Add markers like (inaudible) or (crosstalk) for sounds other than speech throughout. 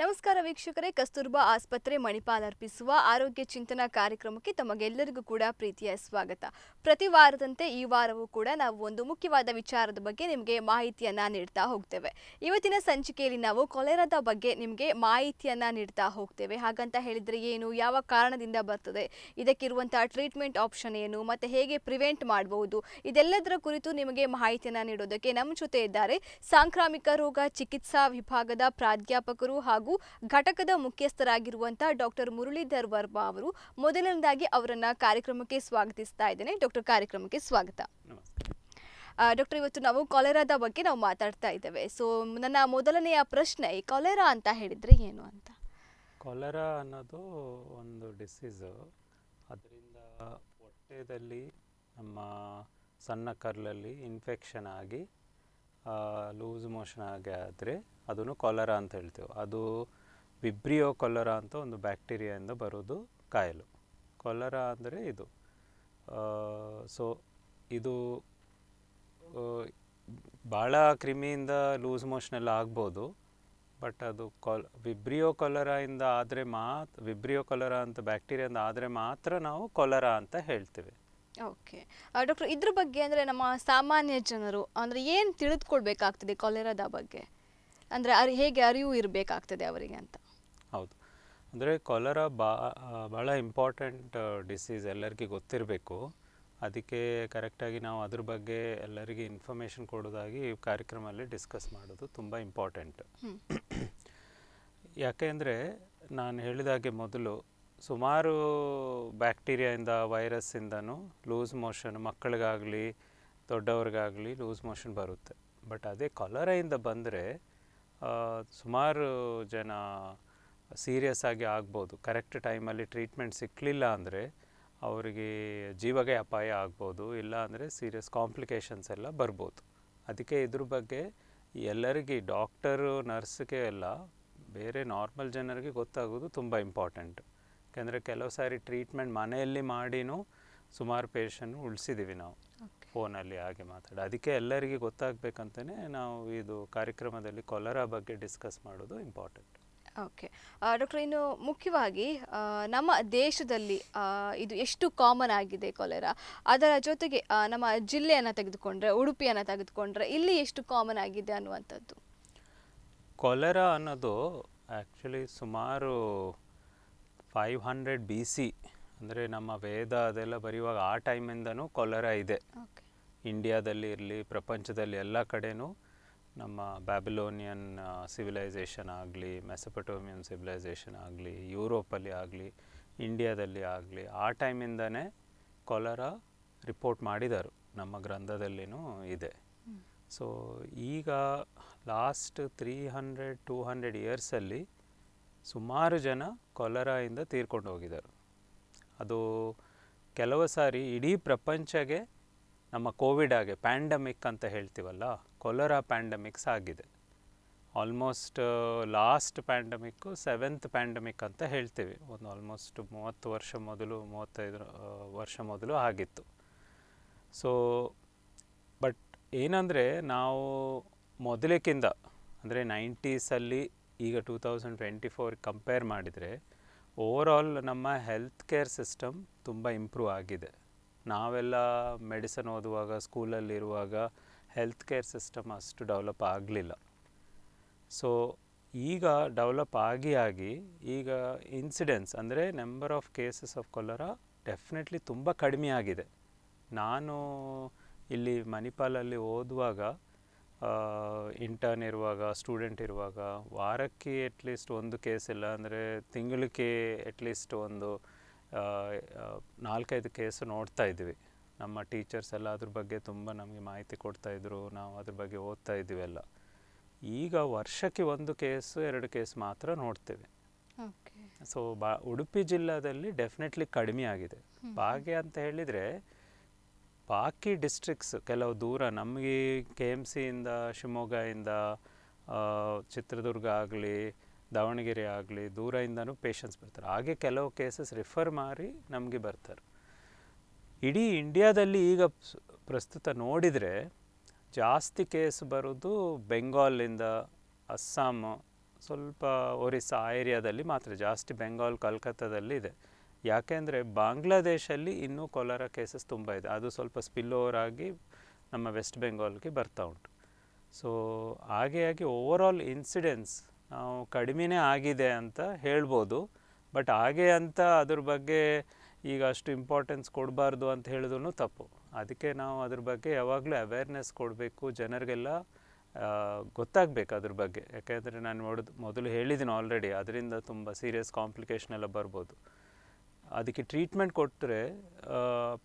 ನಮಸ್ಕಾರ ವೀಕ್ಷಕರೇ ಕಸ್ತೂರ್ಬಾ ಆಸ್ಪತ್ರೆ ಮಣಿಪಾಲ್ ಅರ್ಪಿಸುವ ಆರೋಗ್ಯ ಚಿಂತನಾ ಕಾರ್ಯಕ್ರಮಕ್ಕೆ ತಮಗೆಲ್ಲರಿಗೂ ಕೂಡ ಪ್ರೀತಿಯ ಸ್ವಾಗತ ಪ್ರತಿ ವಾರದಂತೆ ಈ ವಾರವೂ ಕೂಡ ನಾವು ಒಂದು ಮುಖ್ಯವಾದ ವಿಚಾರದ ಬಗ್ಗೆ ನಿಮಗೆ ಮಾಹಿತಿಯನ್ನು ನೀಡ್ತಾ ಹೋಗ್ತೇವೆ ಇವತ್ತಿನ ಸಂಚಿಕೆಯಲ್ಲಿ ನಾವು ಕೊಲೆರಾದ ಬಗ್ಗೆ ನಿಮಗೆ ಮಾಹಿತಿಯನ್ನು ನೀಡ್ತಾ ಹೋಗ್ತೇವೆ ಹಾಗಂತ ಹೇಳಿದರೆ ಏನು ಯಾವ ಕಾರಣದಿಂದ ಬರ್ತದೆ ಇದಕ್ಕಿರುವಂತಹ ಟ್ರೀಟ್ಮೆಂಟ್ ಆಪ್ಷನ್ ಏನು ಮತ್ತೆ ಹೇಗೆ ಪ್ರಿವೆಂಟ್ ಮಾಡಬಹುದು ಇದೆಲ್ಲದರ ಕುರಿತು ನಿಮಗೆ ಮಾಹಿತಿಯನ್ನು ನೀಡೋದಕ್ಕೆ ನಮ್ಮ ಜೊತೆ ಇದ್ದಾರೆ ಸಾಂಕ್ರಾಮಿಕ ರೋಗ ಚಿಕಿತ್ಸಾ ವಿಭಾಗದ ಪ್ರಾಧ್ಯಾಪಕರು ಹಾಗೂ ಹಾಗೂ ಘಟಕದ ಮುಖ್ಯಸ್ಥರಾಗಿರುವಂತಹ ಡಾಕ್ಟರ್ ಮುರಳೀಧರ್ ವರ್ಮಾ ಅವರು ಮೊದಲನೇದಾಗಿ ಅವರನ್ನ ಕಾರ್ಯಕ್ರಮಕ್ಕೆ ಸ್ವಾಗತಿಸ್ತಾ ಇದ್ದೇನೆ ಡಾಕ್ಟರ್ ಕಾರ್ಯಕ್ರಮಕ್ಕೆ ಸ್ವಾಗತ ಡಾಕ್ಟರ್ ಇವತ್ತು ನಾವು ಕೊಲೆರಾದ ಬಗ್ಗೆ ನಾವು ಮಾತಾಡ್ತಾ ಇದ್ದೇವೆ ಸೊ ನನ್ನ ಮೊದಲನೆಯ ಪ್ರಶ್ನೆ ಕೊಲೆರಾ ಅಂತ ಹೇಳಿದ್ರೆ ಏನು ಅಂತ ಕೊಲೆರಾ ಅನ್ನೋದು ಒಂದು ಡಿಸೀಸು ಅದರಿಂದ ಹೊಟ್ಟೆದಲ್ಲಿ ನಮ್ಮ ಸಣ್ಣ ಕರ್ಲಲ್ಲಿ ಇನ್ಫೆಕ್ಷನ್ ಆಗಿ ಲೂಸ್ ಮೋಷನ್ ಆಗಿ ಆದರೆ ಅದನ್ನು ಕೊಲರ ಅಂತ ಹೇಳ್ತೀವಿ ಅದು ವಿಬ್ರಿಯೋ ಕೊಲರ ಅಂತ ಒಂದು ಬ್ಯಾಕ್ಟೀರಿಯಾಯಿಂದ ಬರೋದು ಕಾಯಿಲು ಕೊಲರ ಅಂದರೆ ಇದು ಸೊ ಇದು ಭಾಳ ಕ್ರಿಮಿಯಿಂದ ಲೂಸ್ ಮೋಷನ್ ಎಲ್ಲ ಆಗ್ಬೋದು ಬಟ್ ಅದು ಕೊಲ್ ವಿಬ್ರಿಯೋ ಕಾಲರಾಯಿಂದ ಆದರೆ ಮಾತ್ರ ವಿಬ್ರಿಯೋ ಕಾಲರ ಅಂತ ಬ್ಯಾಕ್ಟೀರಿಯಿಂದ ಆದರೆ ಮಾತ್ರ ನಾವು ಕೊಲರ ಅಂತ ಹೇಳ್ತೇವೆ ಓಕೆ ಡಾಕ್ಟರ್ ಇದ್ರ ಬಗ್ಗೆ ಅಂದರೆ ನಮ್ಮ ಸಾಮಾನ್ಯ ಜನರು ಅಂದರೆ ಏನು ತಿಳಿದುಕೊಳ್ಬೇಕಾಗ್ತದೆ ಕೊಲೆರಾದ ಬಗ್ಗೆ ಅಂದರೆ ಅರಿ ಹೇಗೆ ಅರಿವು ಇರಬೇಕಾಗ್ತದೆ ಅವರಿಗೆ ಅಂತ ಹೌದು ಅಂದರೆ ಕಾಲರ ಬಾ ಭಾಳ ಇಂಪಾರ್ಟೆಂಟ್ ಡಿಸೀಸ್ ಎಲ್ಲರಿಗೂ ಗೊತ್ತಿರಬೇಕು ಅದಕ್ಕೆ ಕರೆಕ್ಟಾಗಿ ನಾವು ಅದ್ರ ಬಗ್ಗೆ ಎಲ್ಲರಿಗೆ ಇನ್ಫಾರ್ಮೇಷನ್ ಕೊಡೋದಾಗಿ ಕಾರ್ಯಕ್ರಮದಲ್ಲಿ ಡಿಸ್ಕಸ್ ಮಾಡೋದು ತುಂಬ ಇಂಪಾರ್ಟೆಂಟ್ ಯಾಕೆ ಅಂದರೆ ನಾನು ಹೇಳಿದಾಗೆ ಮೊದಲು ಸುಮಾರು ಬ್ಯಾಕ್ಟೀರಿಯಾಯಿಂದ ವೈರಸ್ಸಿಂದನೂ ಲೂಸ್ ಮೋಷನ್ ಮಕ್ಕಳಿಗಾಗಲಿ ದೊಡ್ಡವ್ರಿಗಾಗಲಿ ಲೂಸ್ ಮೋಷನ್ ಬರುತ್ತೆ ಬಟ್ ಅದೇ ಕಲರೆಯಿಂದ ಬಂದರೆ ಸುಮಾರು ಜನ ಸೀರಿಯಸ್ ಆಗಿ ಆಗ್ಬೋದು ಕರೆಕ್ಟ್ ಟೈಮಲ್ಲಿ ಟ್ರೀಟ್ಮೆಂಟ್ ಸಿಕ್ಕಲಿಲ್ಲ ಅಂದರೆ ಅವರಿಗೆ ಜೀವಗೆ ಅಪಾಯ ಆಗ್ಬೋದು ಇಲ್ಲ ಅಂದರೆ ಸೀರಿಯಸ್ ಕಾಂಪ್ಲಿಕೇಶನ್ಸ್ ಎಲ್ಲ ಬರ್ಬೋದು ಅದಕ್ಕೆ ಇದ್ರ ಬಗ್ಗೆ ಎಲ್ಲರಿಗೆ ಡಾಕ್ಟರು ನರ್ಸ್ಗೆ ಎಲ್ಲ ಬೇರೆ ನಾರ್ಮಲ್ ಜನರಿಗೆ ಗೊತ್ತಾಗೋದು ತುಂಬ ಇಂಪಾರ್ಟೆಂಟ್ ಯಾಕೆಂದರೆ ಕೆಲವು ಸಾರಿ ಟ್ರೀಟ್ಮೆಂಟ್ ಮನೆಯಲ್ಲಿ ಮಾಡಿನೂ ಸುಮಾರು ಪೇಷಂಟ್ ಉಳಿಸಿದ್ದೀವಿ ನಾವು ಫೋನಲ್ಲಿ ಹಾಗೆ ಮಾತಾಡಿ ಅದಕ್ಕೆ ಎಲ್ಲರಿಗೆ ಗೊತ್ತಾಗಬೇಕಂತಲೇ ನಾವು ಇದು ಕಾರ್ಯಕ್ರಮದಲ್ಲಿ ಕೊಲರಾ ಬಗ್ಗೆ ಡಿಸ್ಕಸ್ ಮಾಡೋದು ಇಂಪಾರ್ಟೆಂಟ್ ಓಕೆ ಡಾಕ್ಟರ್ ಇನ್ನು ಮುಖ್ಯವಾಗಿ ನಮ್ಮ ದೇಶದಲ್ಲಿ ಇದು ಎಷ್ಟು ಕಾಮನ್ ಆಗಿದೆ ಕೊಲೆರಾ ಅದರ ಜೊತೆಗೆ ನಮ್ಮ ಜಿಲ್ಲೆಯನ್ನು ತೆಗೆದುಕೊಂಡ್ರೆ ಉಡುಪಿಯನ್ನು ತೆಗೆದುಕೊಂಡ್ರೆ ಇಲ್ಲಿ ಎಷ್ಟು ಕಾಮನ್ ಆಗಿದೆ ಅನ್ನುವಂಥದ್ದು ಕೊಲೆರಾ ಅನ್ನೋದು ಆ್ಯಕ್ಚುಲಿ ಸುಮಾರು ಫೈವ್ ಹಂಡ್ರೆಡ್ ಬಿ ಸಿ ಅಂದರೆ ನಮ್ಮ ವೇದ ಅದೆಲ್ಲ ಬರೆಯುವಾಗ ಆ ಟೈಮಿಂದನೂ ಕೊಲರ ಇದೆ ಇಂಡಿಯಾದಲ್ಲಿ ಇರಲಿ ಪ್ರಪಂಚದಲ್ಲಿ ಎಲ್ಲ ಕಡೆನೂ ನಮ್ಮ ಬ್ಯಾಬಿಲೋನಿಯನ್ ಸಿವಿಲೈಸೇಷನ್ ಆಗಲಿ ಮೆಸಪಟೋಮಿಯನ್ ಸಿವಿಲೈಸೇಷನ್ ಆಗಲಿ ಯುರೋಪಲ್ಲಿ ಆಗಲಿ ಇಂಡಿಯಾದಲ್ಲಿ ಆಗಲಿ ಆ ಟೈಮಿಂದನೇ ಕೊಲರ ರಿಪೋರ್ಟ್ ಮಾಡಿದರು ನಮ್ಮ ಗ್ರಂಥದಲ್ಲಿನೂ ಇದೆ ಸೊ ಈಗ last three hundred two hundred ಇಯರ್ಸಲ್ಲಿ ಸುಮಾರು ಜನ ಕೊಲರಾಯಿಂದ ತೀರ್ಕೊಂಡು ಹೋಗಿದ್ದಾರೆ ಅದು ಕೆಲವು ಸಾರಿ ಇಡೀ ಪ್ರಪಂಚಗೆ ನಮ್ಮ ಕೋವಿಡ್ ಆಗಿ ಪ್ಯಾಂಡಮಿಕ್ ಅಂತ ಹೇಳ್ತೀವಲ್ಲ ಕೊಲರಾ ಪ್ಯಾಂಡಮಿಕ್ಸ್ ಆಗಿದೆ almost last pandemic seventh pandemic ಅಂತ ಹೇಳ್ತೀವಿ ಒಂದು ಆಲ್ಮೋಸ್ಟ್ ಮೂವತ್ತು ವರ್ಷ ಮೊದಲು ಮೂವತ್ತೈದು ವರ್ಷ ಮೊದಲು ಆಗಿತ್ತು ಸೊ ಬಟ್ ಏನಂದರೆ ನಾವು ಮೊದಲಕ್ಕಿಂತ ಅಂದರೆ ನೈಂಟೀಸಲ್ಲಿ ಈಗ two thousand twenty four compare ಮಾಡಿದರೆ ಓವರ್ ಆಲ್ ನಮ್ಮ ಹೆಲ್ತ್ ಕೇರ್ ಸಿಸ್ಟಮ್ ತುಂಬ ಇಂಪ್ರೂವ್ ಆಗಿದೆ ನಾವೆಲ್ಲ ಮೆಡಿಸನ್ ಓದುವಾಗ ಸ್ಕೂಲಲ್ಲಿರುವಾಗ ಹೆಲ್ತ್ ಕೇರ್ ಸಿಸ್ಟಮ್ ಅಷ್ಟು ಡೆವಲಪ್ ಆಗಲಿಲ್ಲ ಸೊ ಈಗ ಡೆವಲಪ್ ಆಗಿ ಆಗಿ ಈಗ ಇನ್ಸಿಡೆನ್ಸ್ ಅಂದರೆ number of cases of cholera definitely ತುಂಬ ಕಡಿಮೆ ಆಗಿದೆ ನಾನು ಇಲ್ಲಿ ಮಣಿಪಾಲಲ್ಲಿ ಓದುವಾಗ ಇಂಟರ್ನ್ ಇರುವಾಗ ಸ್ಟೂಡೆಂಟ್ ಇರುವಾಗ ವಾರಕ್ಕೆ ಅಟ್ಲೀಸ್ಟ್ ಒಂದು ಕೇಸ್ ಇಲ್ಲ ಅಂದರೆ ತಿಂಗಳಿಗೆ ಅಟ್ಲೀಸ್ಟ್ ಒಂದು ನಾಲ್ಕೈದು ಕೇಸ್ ನೋಡ್ತಾ ಇದ್ವಿ ನಮ್ಮ ಟೀಚರ್ಸ್ ಎಲ್ಲ ಅದ್ರ ಬಗ್ಗೆ ತುಂಬ ನಮಗೆ ಮಾಹಿತಿ ಕೊಡ್ತಾಯಿದ್ರು ನಾವು ಅದ್ರ ಬಗ್ಗೆ ಓದ್ತಾ ಇದ್ವಿ ಎಲ್ಲ ಈಗ ವರ್ಷಕ್ಕೆ ಒಂದು ಕೇಸು ಎರಡು ಕೇಸ್ ಮಾತ್ರ ನೋಡ್ತೇವೆ ಸೊ ಬಾ ಉಡುಪಿ ಜಿಲ್ಲಾದಲ್ಲಿ ಡೆಫಿನೆಟ್ಲಿ ಕಡಿಮೆ ಆಗಿದೆ ಭಾಗ್ಯ ಅಂತ ಹೇಳಿದರೆ ಬಾಕಿ ಡಿಸ್ಟ್ರಿಕ್ಸ್ ಕೆಲವು ದೂರ ನಮಗೆ ಕೆ ಎಮ್ ಸಿಯಿಂದ ಶಿವಮೊಗ್ಗ ಇಂದ ಚಿತ್ರದುರ್ಗ ಆಗಲಿ ದಾವಣಗೆರೆ ಆಗಲಿ ದೂರದಿಂದನೂ ಪೇಷಂಟ್ಸ್ ಬರ್ತಾರೆ ಹಾಗೆ ಕೆಲವು ಕೇಸಸ್ ರಿಫರ್ ಮಾಡಿ ನಮಗೆ ಬರ್ತಾರೆ ಇಡೀ ಇಂಡಿಯಾದಲ್ಲಿ ಈಗ ಪ್ರಸ್ತುತ ನೋಡಿದರೆ ಜಾಸ್ತಿ ಕೇಸ್ ಬರೋದು ಬೆಂಗಾಲಿಂದ ಅಸ್ಸಾಮು ಸ್ವಲ್ಪ ಒರಿಸ್ಸಾ ಏರಿಯಾದಲ್ಲಿ ಮಾತ್ರ ಜಾಸ್ತಿ ಬೆಂಗಾಲ್ ಕಲ್ಕತ್ತಾದಲ್ಲಿ ಇದೆ ಯಾಕೆಂದರೆ ಬಾಂಗ್ಲಾದೇಶಲ್ಲಿ ಇನ್ನೂ ಕೊಲಾರ ಕೇಸಸ್ ತುಂಬ ಇದೆ ಅದು ಸ್ವಲ್ಪ ಸ್ಪಿಲ್ ಓವರ್ ಆಗಿ ನಮ್ಮ ವೆಸ್ಟ್ ಬೆಂಗಾಲ್ಗೆ ಬರ್ತಾ ಉಂಟು ಸೊ ಹಾಗೆ ಆಗಿ ಓವರಾಲ್ ಇನ್ಸಿಡೆನ್ಸ್ ನಾವು ಕಡಿಮೆನೇ ಆಗಿದೆ ಅಂತ ಹೇಳ್ಬೋದು ಬಟ್ ಹಾಗೆ ಅಂತ ಅದ್ರ ಬಗ್ಗೆ ಈಗ ಅಷ್ಟು ಇಂಪಾರ್ಟೆನ್ಸ್ ಕೊಡಬಾರ್ದು ಅಂತ ಹೇಳಿದ್ರು ತಪ್ಪು ಅದಕ್ಕೆ ನಾವು ಅದ್ರ ಬಗ್ಗೆ ಯಾವಾಗಲೂ ಅವೇರ್ನೆಸ್ ಕೊಡಬೇಕು ಜನರಿಗೆಲ್ಲ ಗೊತ್ತಾಗಬೇಕು ಅದ್ರ ಬಗ್ಗೆ ಯಾಕೆಂದರೆ ನಾನು ಮೊದಲು ಮೊದಲು ಹೇಳಿದ್ದೀನಿ ಆಲ್ರೆಡಿ ಅದರಿಂದ ತುಂಬ ಸೀರಿಯಸ್ ಕಾಂಪ್ಲಿಕೇಶನ್ ಎಲ್ಲ ಬರ್ಬೋದು ಅದಕ್ಕೆ ಟ್ರೀಟ್ಮೆಂಟ್ ಕೊಟ್ಟರೆ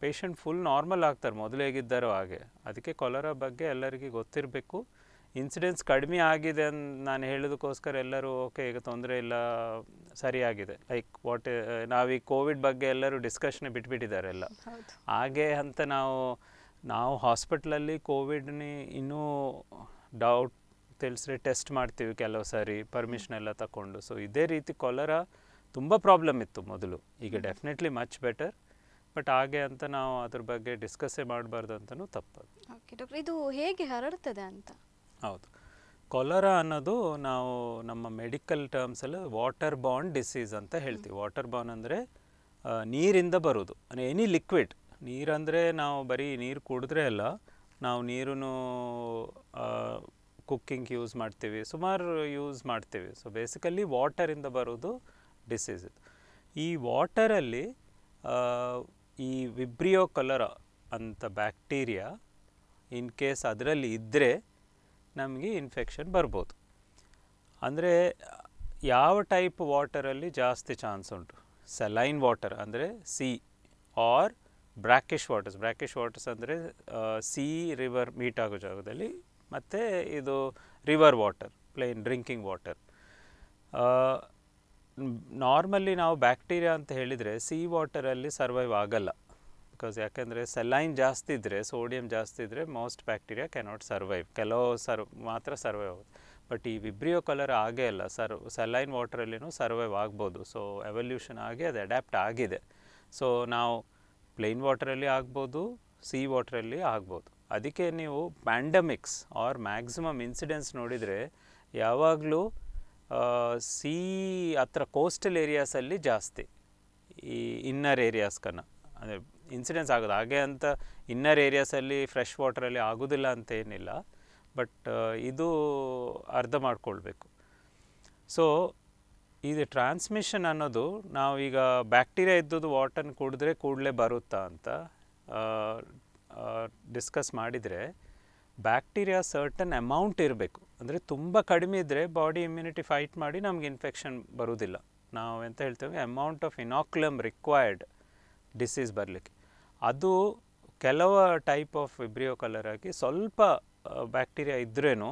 ಪೇಷಂಟ್ ಫುಲ್ ನಾರ್ಮಲ್ ಆಗ್ತಾರೆ ಮೊದಲು ಹೇಗಿದ್ದಾರೋ ಹಾಗೆ ಅದಕ್ಕೆ ಕೊಲರಾ ಬಗ್ಗೆ ಎಲ್ಲರಿಗೂ ಗೊತ್ತಿರಬೇಕು ಇನ್ಸಿಡೆನ್ಸ್ ಕಡಿಮೆ ಆಗಿದೆ ಅಂತ ನಾನು ಹೇಳೋದಕ್ಕೋಸ್ಕರ ಎಲ್ಲರೂ ಓಕೆ ಈಗ ತೊಂದರೆ ಇಲ್ಲ ಸರಿಯಾಗಿದೆ ಲೈಕ್ ವಾಟ್ ಈ ಕೋವಿಡ್ ಬಗ್ಗೆ ಎಲ್ಲರೂ ಡಿಸ್ಕಷನ್ ಬಿಟ್ಬಿಟ್ಟಿದ್ದಾರೆ ಎಲ್ಲ ಹಾಗೆ ಅಂತ ನಾವು ನಾವು ಹಾಸ್ಪಿಟ್ಲಲ್ಲಿ ಕೋವಿಡ್ನಿ ಇನ್ನೂ ಡೌಟ್ ತಿಳಿಸ್ರೆ ಟೆಸ್ಟ್ ಮಾಡ್ತೀವಿ ಕೆಲವು ಸಾರಿ ಪರ್ಮಿಷನ್ ಎಲ್ಲ ತಗೊಂಡು ಸೊ ಇದೇ ರೀತಿ ಕೊಲರ ತುಂಬ ಪ್ರಾಬ್ಲಮ್ ಇತ್ತು ಮೊದಲು ಈಗ ಡೆಫಿನೆಟ್ಲಿ ಮಚ್ ಬೆಟರ್ ಬಟ್ ಹಾಗೆ ಅಂತ ನಾವು ಅದ್ರ ಬಗ್ಗೆ ಡಿಸ್ಕಸ್ಸೇ ಮಾಡಬಾರ್ದು ಅಂತಲೂ ತಪ್ಪದು ಓಕೆ ಡಾಕ್ಟರ್ ಇದು ಹೇಗೆ ಹರಡ್ತದೆ ಅಂತ ಹೌದು ಕೊಲರಾ ಅನ್ನೋದು ನಾವು ನಮ್ಮ ಮೆಡಿಕಲ್ ಟರ್ಮ್ಸಲ್ಲಿ ವಾಟರ್ ಬಾನ್ ಡಿಸೀಸ್ ಅಂತ ಹೇಳ್ತೀವಿ ವಾಟರ್ ಬಾನ್ ಅಂದರೆ ನೀರಿಂದ ಬರೋದು ಅಂದರೆ ಎನಿ ಲಿಕ್ವಿಡ್ ನೀರಂದರೆ ನಾವು ಬರೀ ನೀರು ಕುಡಿದ್ರೆ ಅಲ್ಲ ನಾವು ನೀರನ್ನು ಕುಕ್ಕಿಂಗ್ ಯೂಸ್ ಮಾಡ್ತೀವಿ ಸುಮಾರು ಯೂಸ್ ಮಾಡ್ತೀವಿ ಸೊ ಬೇಸಿಕಲಿ ವಾಟರಿಂದ ಬರೋದು ಡಿಸೀಸ್ ಈ ವಾಟರಲ್ಲಿ ಈ ವಿಬ್ರಿಯೋ ಕಲರ ಅಂತ ಬ್ಯಾಕ್ಟೀರಿಯಾ ಇನ್ ಕೇಸ್ ಅದರಲ್ಲಿ ಇದ್ದರೆ ನಮಗೆ ಇನ್ಫೆಕ್ಷನ್ ಬರ್ಬೋದು ಅಂದರೆ ಯಾವ ಟೈಪ್ ವಾಟರಲ್ಲಿ ಜಾಸ್ತಿ ಚಾನ್ಸ್ ಉಂಟು ಸಲೈನ್ ವಾಟರ್ ಅಂದರೆ sea or brackish waters brackish waters ಅಂದರೆ ಸಿ ರಿವರ್ ಮೀಟ್ ಆಗೋ ಜಾಗದಲ್ಲಿ ಮತ್ತು ಇದು river water plain drinking water normally ನಾವು ಬ್ಯಾಕ್ಟೀರಿಯಾ ಅಂತ ಹೇಳಿದರೆ ಸೀ ವಾಟರಲ್ಲಿ ಸರ್ವೈವ್ ಆಗಲ್ಲ ಬಿಕಾಸ್ ಯಾಕೆಂದರೆ ಸೆಲೈನ್ ಜಾಸ್ತಿ ಇದ್ದರೆ ಸೋಡಿಯಂ ಜಾಸ್ತಿ ಇದ್ದರೆ ಮೋಸ್ಟ್ ಬ್ಯಾಕ್ಟೀರಿಯಾ ಕೆನಾಟ್ ಸರ್ವೈವ್ ಕೆಲವು ಸರ್ ಮಾತ್ರ ಸರ್ವೈವ್ ಆಗುತ್ತೆ ಬಟ್ ಈ ವಿಬ್ರಿಯೋ ಕಲರ್ ಆಗೇ ಅಲ್ಲ ಸರ್ ಸೆಲೈನ್ ವಾಟರಲ್ಲಿನೂ ಸರ್ವೈವ್ ಆಗ್ಬೋದು ಸೊ ಎವಲ್ಯೂಷನ್ ಆಗಿ ಅದು ಅಡ್ಯಾಪ್ಟ್ ಆಗಿದೆ ಸೊ ನಾವು ಪ್ಲೇನ್ ವಾಟರಲ್ಲಿ ಆಗ್ಬೋದು ಸೀ ವಾಟ್ರಲ್ಲಿ ಆಗ್ಬೋದು ಅದಕ್ಕೆ ನೀವು ಪ್ಯಾಂಡಮಿಕ್ಸ್ ಆರ್ ಮ್ಯಾಕ್ಸಿಮಮ್ ಇನ್ಸಿಡೆನ್ಸ್ ನೋಡಿದರೆ ಯಾವಾಗಲೂ ಸೀ ಹತ್ರ ಕೋಸ್ಟಲ್ ಏರಿಯಾಸಲ್ಲಿ ಜಾಸ್ತಿ ಈ ಇನ್ನರ್ ಏರಿಯಾಸ್ಕನ್ನ ಅಂದರೆ ಇನ್ಸಿಡೆನ್ಸ್ ಆಗೋದು ಹಾಗೆ ಅಂತ ಇನ್ನರ್ ಏರಿಯಾಸಲ್ಲಿ ಫ್ರೆಶ್ ವಾಟ್ರಲ್ಲಿ ಆಗೋದಿಲ್ಲ ಅಂತ ಏನಿಲ್ಲ ಬಟ್ ಇದು ಅರ್ಧ ಮಾಡಿಕೊಳ್ಬೇಕು ಸೊ ಇದು ಟ್ರಾನ್ಸ್ಮಿಷನ್ ಅನ್ನೋದು ನಾವೀಗ ಬ್ಯಾಕ್ಟೀರಿಯಾ ಇದ್ದದ್ದು ವಾಟರ್ನ ಕುಡಿದ್ರೆ ಕೂಡಲೇ ಬರುತ್ತಾ ಅಂತ ಡಿಸ್ಕಸ್ ಮಾಡಿದರೆ ಬ್ಯಾಕ್ಟೀರಿಯಾ ಸರ್ಟನ್ ಅಮೌಂಟ್ ಇರಬೇಕು ಅಂದರೆ ತುಂಬ ಕಡಿಮೆ ಇದ್ದರೆ ಬಾಡಿ ಇಮ್ಯುನಿಟಿ ಫೈಟ್ ಮಾಡಿ ನಮಗೆ ಇನ್ಫೆಕ್ಷನ್ ಬರೋದಿಲ್ಲ ನಾವು ಎಂತ ಹೇಳ್ತೇವೆ amount of inoculum required disease ಬರಲಿಕ್ಕೆ ಅದು ಕೆಲವು ಟೈಪ್ ಆಫ್ ವಿಬ್ರಿಯೋ ಕಲರ್ ಆಗಿ ಸ್ವಲ್ಪ ಬ್ಯಾಕ್ಟೀರಿಯಾ ಇದ್ರೇನು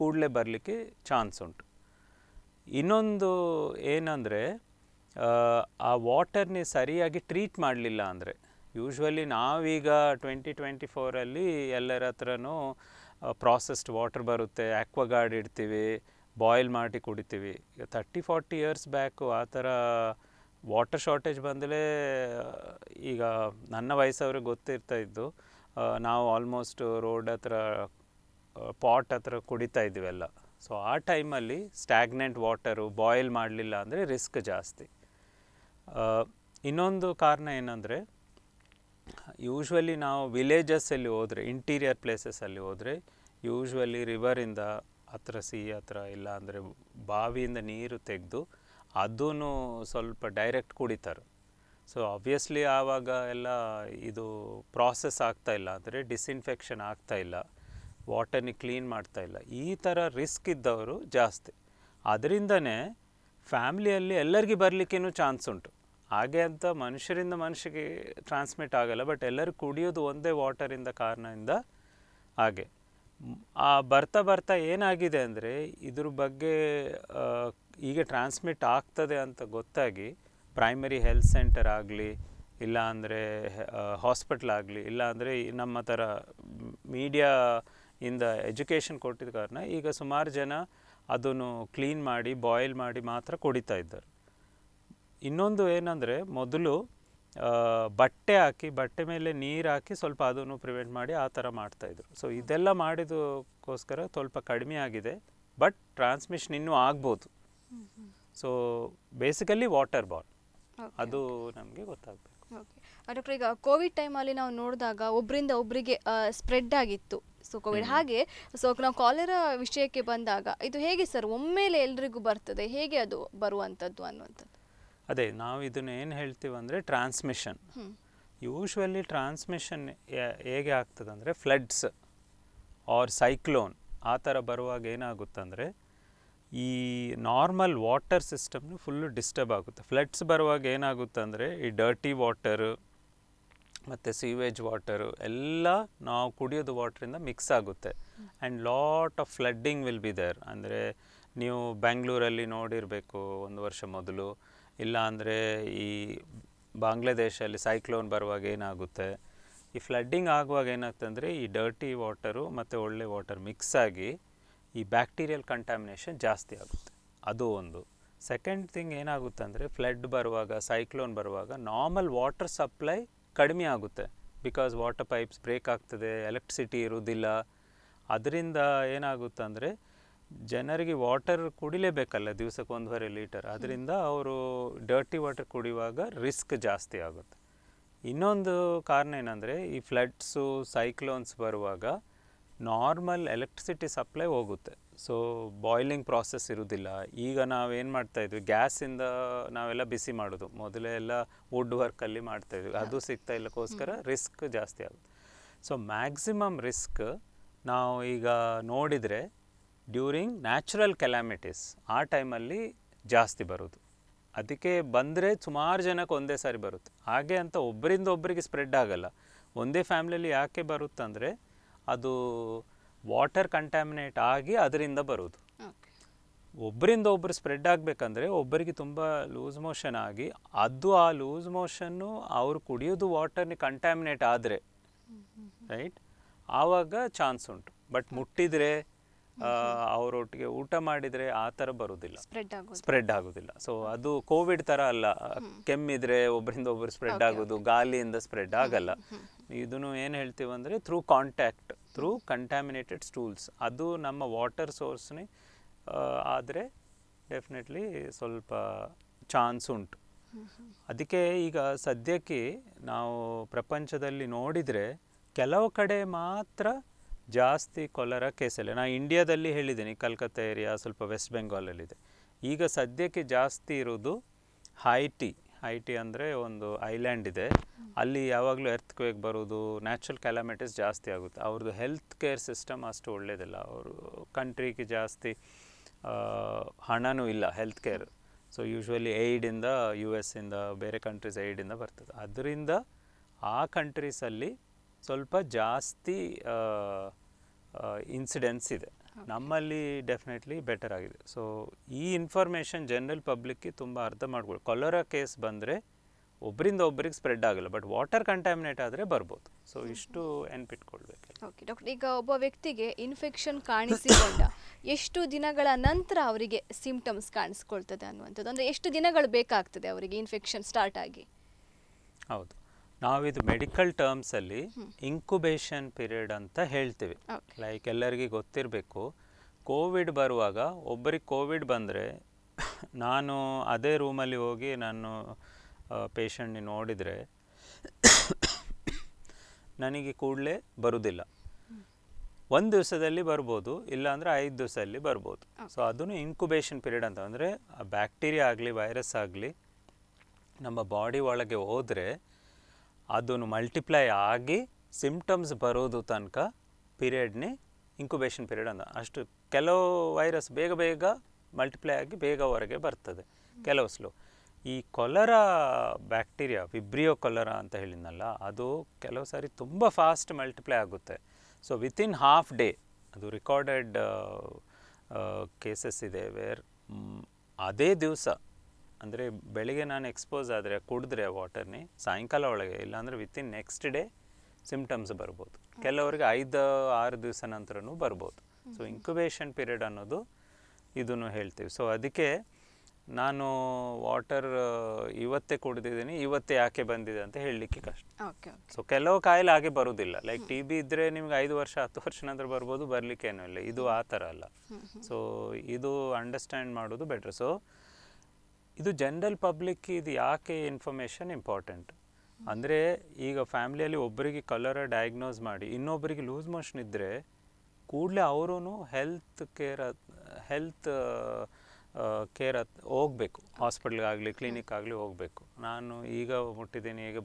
ಕೂಡಲೇ ಬರಲಿಕ್ಕೆ ಚಾನ್ಸ್ ಉಂಟು ಇನ್ನೊಂದು ಏನಂದರೆ ಆ ವಾಟರ್ನೇ ಸರಿಯಾಗಿ ಟ್ರೀಟ್ ಮಾಡಲಿಲ್ಲ ಅಂದರೆ ಯೂಶ್ವಲಿ ನಾವೀಗ ಟ್ವೆಂಟಿ ಟ್ವೆಂಟಿ ಫೋರಲ್ಲಿ ಎಲ್ಲರ ಹತ್ರನೂ ಪ್ರಾಸೆಸ್ಡ್ ವಾಟರ್ ಬರುತ್ತೆ ಆಕ್ವಾಗಾರ್ಡ್ ಇಡ್ತೀವಿ ಬಾಯ್ಲ್ ಮಾಡಿ ಕುಡಿತೀವಿ ತರ್ಟಿ ಫಾರ್ಟಿ ಇಯರ್ಸ್ ಬ್ಯಾಕು ಆ ಥರ ವಾಟರ್ ಶಾರ್ಟೇಜ್ ಬಂದಲೇ ಈಗ ನನ್ನ ವಯಸ್ಸವ್ರಿಗೆ ಗೊತ್ತಿರ್ತಾ ಇದ್ದು ನಾವು ಆಲ್ಮೋಸ್ಟ್ ರೋಡ್ ಹತ್ರ ಪಾಟ್ ಹತ್ರ ಕುಡಿತಾ ಇದ್ದೀವೆಲ್ಲ ಸೊ ಆ ಟೈಮಲ್ಲಿ ಸ್ಟ್ಯಾಗ್ನೆಂಟ್ ವಾಟರು ಬಾಯ್ಲ್ ಮಾಡಲಿಲ್ಲ ಅಂದರೆ ರಿಸ್ಕ್ ಜಾಸ್ತಿ ಇನ್ನೊಂದು ಕಾರಣ ಏನಂದರೆ ಯೂಶ್ವಲಿ ನಾವು ವಿಲೇಜಸ್ಸಲ್ಲಿ ಹೋದರೆ ಇಂಟೀರಿಯರ್ ಪ್ಲೇಸಸ್ಸಲ್ಲಿ ಹೋದರೆ ಯೂಶ್ವಲಿ ರಿವರಿಂದ ಹತ್ರ ಸಿ ಹತ್ರ ಇಲ್ಲ ಅಂದರೆ ಬಾವಿಯಿಂದ ನೀರು ತೆಗೆದು ಅದೂ ಸ್ವಲ್ಪ ಡೈರೆಕ್ಟ್ ಕುಡಿತಾರೆ ಸೊ ಆಬ್ವಿಯಸ್ಲಿ ಆವಾಗ ಎಲ್ಲ ಇದು ಪ್ರಾಸೆಸ್ ಆಗ್ತಾಯಿಲ್ಲ ಅಂದರೆ ಡಿಸ್ಇನ್ಫೆಕ್ಷನ್ ಆಗ್ತಾಯಿಲ್ಲ ವಾಟರ್ನಿ ಕ್ಲೀನ್ ಮಾಡ್ತಾ ಇಲ್ಲ ಈ ಥರ ರಿಸ್ಕ್ ಇದ್ದವರು ಜಾಸ್ತಿ ಅದರಿಂದನೇ ಫ್ಯಾಮ್ಲಿಯಲ್ಲಿ ಎಲ್ಲರಿಗೂ ಬರಲಿಕ್ಕೇನು ಚಾನ್ಸ್ ಉಂಟು ಹಾಗೆ ಅಂತ ಮನುಷ್ಯರಿಂದ ಮನುಷ್ಯಗೆ ಟ್ರಾನ್ಸ್ಮಿಟ್ ಆಗೋಲ್ಲ ಬಟ್ ಎಲ್ಲರೂ ಕುಡಿಯೋದು ಒಂದೇ ವಾಟರಿಂದ ಕಾರಣದಿಂದ ಹಾಗೆ ಆ ಬರ್ತಾ ಬರ್ತಾ ಏನಾಗಿದೆ ಅಂದರೆ ಇದ್ರ ಬಗ್ಗೆ ಹೀಗೆ ಟ್ರಾನ್ಸ್ಮಿಟ್ ಆಗ್ತದೆ ಅಂತ ಗೊತ್ತಾಗಿ ಪ್ರೈಮರಿ ಹೆಲ್ತ್ ಸೆಂಟರ್ ಆಗಲಿ ಇಲ್ಲ ಅಂದರೆ ಹಾಸ್ಪಿಟ್ಲ್ ಆಗಲಿ ಇಲ್ಲ ಅಂದರೆ ನಮ್ಮ ಥರ ಮೀಡಿಯಾ ಇಂದ ಎಜುಕೇಷನ್ ಕೊಟ್ಟಿದ ಕಾರಣ ಈಗ ಸುಮಾರು ಜನ ಅದನ್ನು ಕ್ಲೀನ್ ಮಾಡಿ ಬಾಯ್ಲ್ ಮಾಡಿ ಮಾತ್ರ ಕುಡಿತಾ ಇದ್ದಾರೆ ಇನ್ನೊಂದು ಏನಂದರೆ ಮೊದಲು ಬಟ್ಟೆ ಹಾಕಿ ಬಟ್ಟೆ ಮೇಲೆ ನೀರು ಹಾಕಿ ಸ್ವಲ್ಪ ಅದನ್ನು ಪ್ರಿವೆಂಟ್ ಮಾಡಿ ಆ ಥರ ಮಾಡ್ತಾಯಿದ್ರು ಸೊ ಇದೆಲ್ಲ ಮಾಡಿದಕ್ಕೋಸ್ಕರ ಸ್ವಲ್ಪ ಕಡಿಮೆ ಆಗಿದೆ ಬಟ್ ಟ್ರಾನ್ಸ್ಮಿಷನ್ ಇನ್ನೂ ಆಗ್ಬೋದು ಸೊ ಬೇಸಿಕಲಿ ವಾಟರ್ ಬಾಲ್ ಅದು ನಮಗೆ ಗೊತ್ತಾಗಬೇಕು ಡಾಕ್ಟರ್ ಈಗ ಕೋವಿಡ್ ಟೈಮಲ್ಲಿ ನಾವು ನೋಡಿದಾಗ ಒಬ್ಬರಿಂದ ಒಬ್ಬರಿಗೆ ಸ್ಪ್ರೆಡ್ ಆಗಿತ್ತು ಸೊ ಕೋವಿಡ್ ಹಾಗೆ ಸೊ ನಾವು ಕಾಲರ ವಿಷಯಕ್ಕೆ ಬಂದಾಗ ಇದು ಹೇಗೆ ಸರ್ ಒಮ್ಮೆಲೆ ಎಲ್ರಿಗೂ ಬರ್ತದೆ ಹೇಗೆ ಅದು ಬರುವಂಥದ್ದು ಅನ್ನುವಂಥದ್ದು ಅದೇ ನಾವು ಇದನ್ನ ಏನು ಹೇಳ್ತೀವಿ ಟ್ರಾನ್ಸ್ಮಿಷನ್ ಯೂಶ್ವಲಿ ಟ್ರಾನ್ಸ್ಮಿಷನ್ ಹೇಗೆ ಆಗ್ತದಂದರೆ ಫ್ಲಡ್ಸ್ ಆರ್ ಸೈಕ್ಲೋನ್ ಆ ಥರ ಬರುವಾಗ ಏನಾಗುತ್ತಂದರೆ ಈ ನಾರ್ಮಲ್ ವಾಟರ್ ಸಿಸ್ಟಮ್ನು ಫುಲ್ಲು ಡಿಸ್ಟರ್ಬ್ ಆಗುತ್ತೆ ಫ್ಲಡ್ಸ್ ಬರುವಾಗ ಏನಾಗುತ್ತಂದರೆ ಈ ಡರ್ಟಿ ವಾಟರು ಮತ್ತು ಸೀವೇಜ್ ವಾಟರು ಎಲ್ಲ ನಾವು ಕುಡಿಯೋದು ವಾಟ್ರಿಂದ ಮಿಕ್ಸ್ ಆಗುತ್ತೆ and lot of flooding will be there ಅಂದರೆ ನೀವು ಬ್ಯಾಂಗ್ಳೂರಲ್ಲಿ ನೋಡಿರಬೇಕು ಒಂದು ವರ್ಷ ಮೊದಲು ಇಲ್ಲ ಅಂದರೆ ಈ ಬಾಂಗ್ಲಾದೇಶಲ್ಲಿ ಸೈಕ್ಲೋನ್ ಬರುವಾಗ ಏನಾಗುತ್ತೆ ಈ ಫ್ಲಡ್ಡಿಂಗ್ ಆಗುವಾಗ ಏನಾಗ್ತಂದರೆ ಈ ಡರ್ಟಿ ವಾಟರು ಮತ್ತು ಒಳ್ಳೆ ವಾಟರ್ ಮಿಕ್ಸ್ ಆಗಿ ಈ ಬ್ಯಾಕ್ಟೀರಿಯಲ್ ಕಂಟಾಮಿನೇಷನ್ ಜಾಸ್ತಿ ಆಗುತ್ತೆ ಅದು ಒಂದು ಸೆಕೆಂಡ್ ಥಿಂಗ್ ಏನಾಗುತ್ತೆ ಅಂದರೆ ಫ್ಲಡ್ ಬರುವಾಗ ಸೈಕ್ಲೋನ್ ಬರುವಾಗ ನಾರ್ಮಲ್ ವಾಟರ್ ಸಪ್ಲೈ ಕಡಿಮೆ ಆಗುತ್ತೆ ಬಿಕಾಸ್ ವಾಟರ್ ಪೈಪ್ಸ್ ಬ್ರೇಕ್ ಆಗ್ತದೆ ಎಲೆಕ್ಟ್ರಿಸಿಟಿ ಇರೋದಿಲ್ಲ ಅದರಿಂದ ಏನಾಗುತ್ತೆ ಅಂದರೆ ಜನರಿಗೆ ವಾಟರ್ ಕುಡಿಲೇಬೇಕಲ್ಲ ದಿವಸಕ್ಕೆ ಒಂದೂವರೆ ಲೀಟರ್ ಅದರಿಂದ ಅವರು ಡರ್ಟಿ ವಾಟರ್ ಕುಡಿಯುವಾಗ ರಿಸ್ಕ್ ಜಾಸ್ತಿ ಆಗುತ್ತೆ ಇನ್ನೊಂದು ಕಾರಣ ಏನಂದರೆ ಈ ಫ್ಲಡ್ಸು ಸೈಕ್ಲೋನ್ಸ್ ಬರುವಾಗ ನಾರ್ಮಲ್ ಎಲೆಕ್ಟ್ರಿಸಿಟಿ ಸಪ್ಲೈ ಹೋಗುತ್ತೆ ಸೊ ಬಾಯ್ಲಿಂಗ್ ಪ್ರಾಸೆಸ್ ಇರೋದಿಲ್ಲ ಈಗ ನಾವೇನು ಮಾಡ್ತಾಯಿದ್ವಿ ಗ್ಯಾಸಿಂದ ನಾವೆಲ್ಲ ಬಿಸಿ ಮಾಡೋದು ಮೊದಲೇ ಎಲ್ಲ ವುಡ್ ವರ್ಕಲ್ಲಿ ಮಾಡ್ತಾಯಿದ್ವಿ ಅದು ಸಿಗ್ತಾ ಇಲ್ಲಕ್ಕೋಸ್ಕರ ರಿಸ್ಕ್ ಜಾಸ್ತಿ ಆಗುತ್ತೆ ಸೊ ಮ್ಯಾಕ್ಸಿಮಮ್ ರಿಸ್ಕ್ ನಾವು ಈಗ ನೋಡಿದರೆ ಡ್ಯೂರಿಂಗ್ ನ್ಯಾಚುರಲ್ ಕೆಲಾಮಿಟೀಸ್ ಆ ಟೈಮಲ್ಲಿ ಜಾಸ್ತಿ ಬರೋದು ಅದಕ್ಕೆ ಬಂದರೆ ಸುಮಾರು ಜನಕ್ಕೆ ಒಂದೇ ಸಾರಿ ಬರುತ್ತೆ ಹಾಗೆ ಅಂತ ಒಬ್ಬರಿಂದ ಒಬ್ಬರಿಗೆ ಸ್ಪ್ರೆಡ್ ಆಗಲ್ಲ ಒಂದೇ ಫ್ಯಾಮಿಲಿಯಲ್ಲಿ ಯಾಕೆ ಬರುತ್ತಂದರೆ ಅದು ವಾಟರ್ ಕಂಟ್ಯಾಮಿನೇಟ್ ಆಗಿ ಅದರಿಂದ ಬರೋದು ಒಬ್ಬರಿಂದ ಒಬ್ಬರು ಸ್ಪ್ರೆಡ್ ಆಗಬೇಕಂದ್ರೆ ಒಬ್ಬರಿಗೆ ತುಂಬ ಲೂಸ್ ಮೋಷನ್ ಆಗಿ ಅದು ಆ ಲೂಸ್ ಮೋಷನ್ನು ಅವರು ಕುಡಿಯೋದು ವಾಟರ್ನ ಕಂಟ್ಯಾಮಿನೇಟ್ ಆದರೆ ರೈಟ್ ಆವಾಗ ಚಾನ್ಸ್ ಉಂಟು ಬಟ್ ಮುಟ್ಟಿದರೆ ಅವರೊಟ್ಟಿಗೆ ಊಟ ಮಾಡಿದರೆ ಆ ಥರ ಬರೋದಿಲ್ಲ ಸ್ಪ್ರೆಡ್ ಆಗೋದಿಲ್ಲ ಸೊ ಅದು ಕೋವಿಡ್ ಥರ ಅಲ್ಲ ಕೆಮ್ಮಿದ್ರೆ ಒಬ್ಬರಿಂದ ಒಬ್ಬರು ಸ್ಪ್ರೆಡ್ ಆಗೋದು ಗಾಲಿಯಿಂದ ಸ್ಪ್ರೆಡ್ ಆಗಲ್ಲ ಇದನ್ನು ಏನು ಹೇಳ್ತೀವಿ through contact through contaminated stools ಅದು ನಮ್ಮ ವಾಟರ್ ಸೋರ್ಸ್ನೇ ಆದರೆ ಡೆಫಿನೆಟ್ಲಿ ಸ್ವಲ್ಪ ಚಾನ್ಸ್ ಉಂಟು ಅದಕ್ಕೆ ಈಗ ಸದ್ಯಕ್ಕೆ ನಾವು ಪ್ರಪಂಚದಲ್ಲಿ ನೋಡಿದರೆ ಕೆಲವು ಕಡೆ ಮಾತ್ರ ಜಾಸ್ತಿ ಕೊಲರ ಕೇಸಲ್ಲೇ ನಾನು ಇಂಡಿಯಾದಲ್ಲಿ ಹೇಳಿದ್ದೀನಿ ಕಲ್ಕತ್ತಾ ಏರಿಯಾ ಸ್ವಲ್ಪ ವೆಸ್ಟ್ ಬೆಂಗಾಲಲ್ಲಿದೆ ಈಗ ಸದ್ಯಕ್ಕೆ ಜಾಸ್ತಿ ಇರೋದು ಹೈಟಿ ಹೈಟಿ ಅಂದರೆ ಒಂದು ಐಲ್ಯಾಂಡ್ ಇದೆ ಅಲ್ಲಿ ಯಾವಾಗಲೂ ಎರ್ತ್ ಕ್ವೇಕ್ ಬರೋದು ನ್ಯಾಚುರಲ್ ಕ್ಯಾಲಮಿಟೀಸ್ ಜಾಸ್ತಿ ಆಗುತ್ತೆ ಅವ್ರದ್ದು ಹೆಲ್ತ್ ಕೇರ್ ಸಿಸ್ಟಮ್ ಅಷ್ಟು ಒಳ್ಳೆಯದಿಲ್ಲ ಅವರು ಕಂಟ್ರಿಗೆ ಜಾಸ್ತಿ ಹಣವೂ ಇಲ್ಲ ಹೆಲ್ತ್ ಕೇರ್ ಸೊ ಯೂಶ್ವಲಿ ಏಯ್ಡಿಂದ ಯು ಎಸ್ಸಿಂದ ಬೇರೆ ಕಂಟ್ರೀಸ್ ಏಡಿಂದ ಬರ್ತದೆ ಅದರಿಂದ ಆ ಕಂಟ್ರೀಸಲ್ಲಿ ಸ್ವಲ್ಪ ಜಾಸ್ತಿ ಇನ್ಸಿಡೆನ್ಸ್ ಇದೆ ನಮ್ಮಲ್ಲಿ ಡೆಫಿನೆಟ್ಲಿ ಬೆಟರ್ ಆಗಿದೆ ಸೊ ಈ ಇನ್ಫಾರ್ಮೇಷನ್ ಜನರಲ್ ಪಬ್ಲಿಕ್ಗೆ ತುಂಬ ಅರ್ಥ ಮಾಡ್ಕೊಳ್ಳಿ ಕೊಲೊರಾ ಕೇಸ್ ಬಂದರೆ ಒಬ್ಬರಿಂದ ಒಬ್ಬರಿಗೆ ಸ್ಪ್ರೆಡ್ ಆಗಲ್ಲ ಬಟ್ ವಾಟರ್ ಕಂಟಾಮಿನೇಟ್ ಆದರೆ ಬರ್ಬೋದು ಸೊ ಇಷ್ಟು ನೆನ್ಪಿಟ್ಕೊಳ್ಬೇಕು ಓಕೆ ಡಾಕ್ಟರ್ ಈಗ ಒಬ್ಬ ವ್ಯಕ್ತಿಗೆ ಇನ್ಫೆಕ್ಷನ್ ಕಾಣಿಸಿಕೊಂಡ (coughs) ಎಷ್ಟು ದಿನಗಳ ನಂತರ ಅವರಿಗೆ ಸಿಂಪ್ಟಮ್ಸ್ ಕಾಣಿಸ್ಕೊಳ್ತದೆ ಅನ್ನುವಂಥದ್ದು ಅಂದರೆ ಎಷ್ಟು ದಿನಗಳು ಬೇಕಾಗ್ತದೆ ಅವರಿಗೆ ಇನ್ಫೆಕ್ಷನ್ ಸ್ಟಾರ್ಟ್ ಆಗಿ ಹೌದು ನಾವಿದು ಮೆಡಿಕಲ್ ಟರ್ಮ್ಸಲ್ಲಿ ಇನ್ಕ್ಯುಬೇಷನ್ ಪೀರಿಯಡ್ ಅಂತ ಹೇಳ್ತೀವಿ ಲೈಕ್ ಎಲ್ಲರಿಗೂ ಗೊತ್ತಿರಬೇಕು ಕೋವಿಡ್ ಬರುವಾಗ ಒಬ್ಬರಿಗೆ ಕೋವಿಡ್ ಬಂದರೆ (laughs) ನಾನು ಅದೇ ರೂಮಲ್ಲಿ ಹೋಗಿ ನಾನು ಪೇಷಂಟ್ನ ನೋಡಿದರೆ (coughs) ನನಗೆ ಕೂಡಲೇ ಬರುವುದಿಲ್ಲ ಒಂದು ದಿವಸದಲ್ಲಿ ಬರ್ಬೋದು ಇಲ್ಲಾಂದರೆ ಐದು ದಿವಸದಲ್ಲಿ ಬರ್ಬೋದು ಸೊ ಅದನ್ನು ಇನ್ಕ್ಯುಬೇಷನ್ ಪೀರಿಯಡ್ ಅಂತ ಅಂದರೆ ಬ್ಯಾಕ್ಟೀರಿಯಾ ಆಗಲಿ ವೈರಸ್ ಆಗಲಿ ನಮ್ಮ ಬಾಡಿ ಒಳಗೆ ಹೋದರೆ ಅದನ್ನು ಮಲ್ಟಿಪ್ಲೈ ಆಗಿ ಸಿಂಪ್ಟಮ್ಸ್ ಬರೋದು ತನಕ ಪೀರಿಯಡ್ನೇ ಇಂಕ್ಯುಬೇಷನ್ ಪೀರಿಯಡ್ ಅಂತ ಅಷ್ಟು ಕೆಲವು ವೈರಸ್ ಬೇಗ ಬೇಗ ಮಲ್ಟಿಪ್ಲೈ ಆಗಿ ಬೇಗ ಹೊರಗೆ ಬರ್ತದೆ ಕೆಲವು ಸ್ಲೋ ಈ ಕೊಲರ ಬ್ಯಾಕ್ಟೀರಿಯಾ ವಿಬ್ರಿಯೋ ಕೊಲರ ಅಂತ ಹೇಳಿದ್ನಲ್ಲ ಅದು ಕೆಲವು ಸಾರಿ ತುಂಬ ಫಾಸ್ಟ್ ಮಲ್ಟಿಪ್ಲೈ ಆಗುತ್ತೆ ಸೊ ವಿತಿನ್ ಹಾಫ್ ಡೇ ಅದು ರೆಕಾರ್ಡೆಡ್ ಕೇಸಸ್ ಇದೆ ವೇರ್ ಅದೇ ದಿವಸ ಅಂದರೆ ಬೆಳಿಗ್ಗೆ ನಾನು ಎಕ್ಸ್ಪೋಸ್ ಆದರೆ ಕುಡಿದ್ರೆ ವಾಟರ್ನೇ ಸಾಯಂಕಾಲ ಒಳಗೆ ಇಲ್ಲಾಂದರೆ ವಿತಿನ್ ನೆಕ್ಸ್ಟ್ ಡೇ ಸಿಮ್ಟಮ್ಸ್ ಬರ್ಬೋದು ಕೆಲವರಿಗೆ ಐದು ಆರು ದಿವಸ ನಂತರನೂ ಬರ್ಬೋದು ಸೊ ಇನ್ಕ್ಯುಬೇಷನ್ ಪೀರಿಯಡ್ ಅನ್ನೋದು ಇದನ್ನು ಹೇಳ್ತೀವಿ ಸೊ ಅದಕ್ಕೆ ನಾನು ವಾಟರ್ ಇವತ್ತೇ ಕುಡಿದಿದ್ದೀನಿ ಇವತ್ತೇ ಯಾಕೆ ಬಂದಿದೆ ಅಂತ ಹೇಳಲಿಕ್ಕೆ ಕಷ್ಟ ಸೊ ಕೆಲವು ಕಾಯಿಲೆ ಹಾಗೆ ಬರೋದಿಲ್ಲ ಲೈಕ್ ಟಿ ಬಿ ಇದ್ದರೆ ನಿಮ್ಗೆ ಐದು ವರ್ಷ ಹತ್ತು ವರ್ಷ ನಂತರ ಬರ್ಬೋದು ಬರಲಿಕ್ಕೆ ಇಲ್ಲ ಇದು ಆ ಥರ ಅಲ್ಲ ಸೊ ಇದು ಅಂಡರ್ಸ್ಟ್ಯಾಂಡ್ ಮಾಡೋದು ಬೆಟ್ರ್ ಸೊ ಇದು ಜನರಲ್ ಪಬ್ಲಿಕ್ ಇದು ಯಾಕೆ ಇನ್ಫಾರ್ಮೇಷನ್ ಇಂಪಾರ್ಟೆಂಟ್ ಅಂದರೆ ಈಗ ಫ್ಯಾಮಿಲಿಯಲ್ಲಿ ಒಬ್ಬರಿಗೆ ಕಲರ ಡಯಾಗ್ನೋಸ್ ಮಾಡಿ ಇನ್ನೊಬ್ಬರಿಗೆ ಲೂಸ್ ಮೋಷನ್ ಇದ್ದರೆ ಕೂಡಲೇ ಅವರೂ ಹೆಲ್ತ್ ಕೇರ್ ಹೆಲ್ತ್ ಕೇರ್ ಹೋಗಬೇಕು ಹಾಸ್ಪಿಟ್ಲ್ಗಾಗಲಿ ಕ್ಲಿನಿಕ್ ಆಗಲಿ ಹೋಗಬೇಕು ನಾನು ಈಗ ಮುಟ್ಟಿದ್ದೀನಿ ಈಗ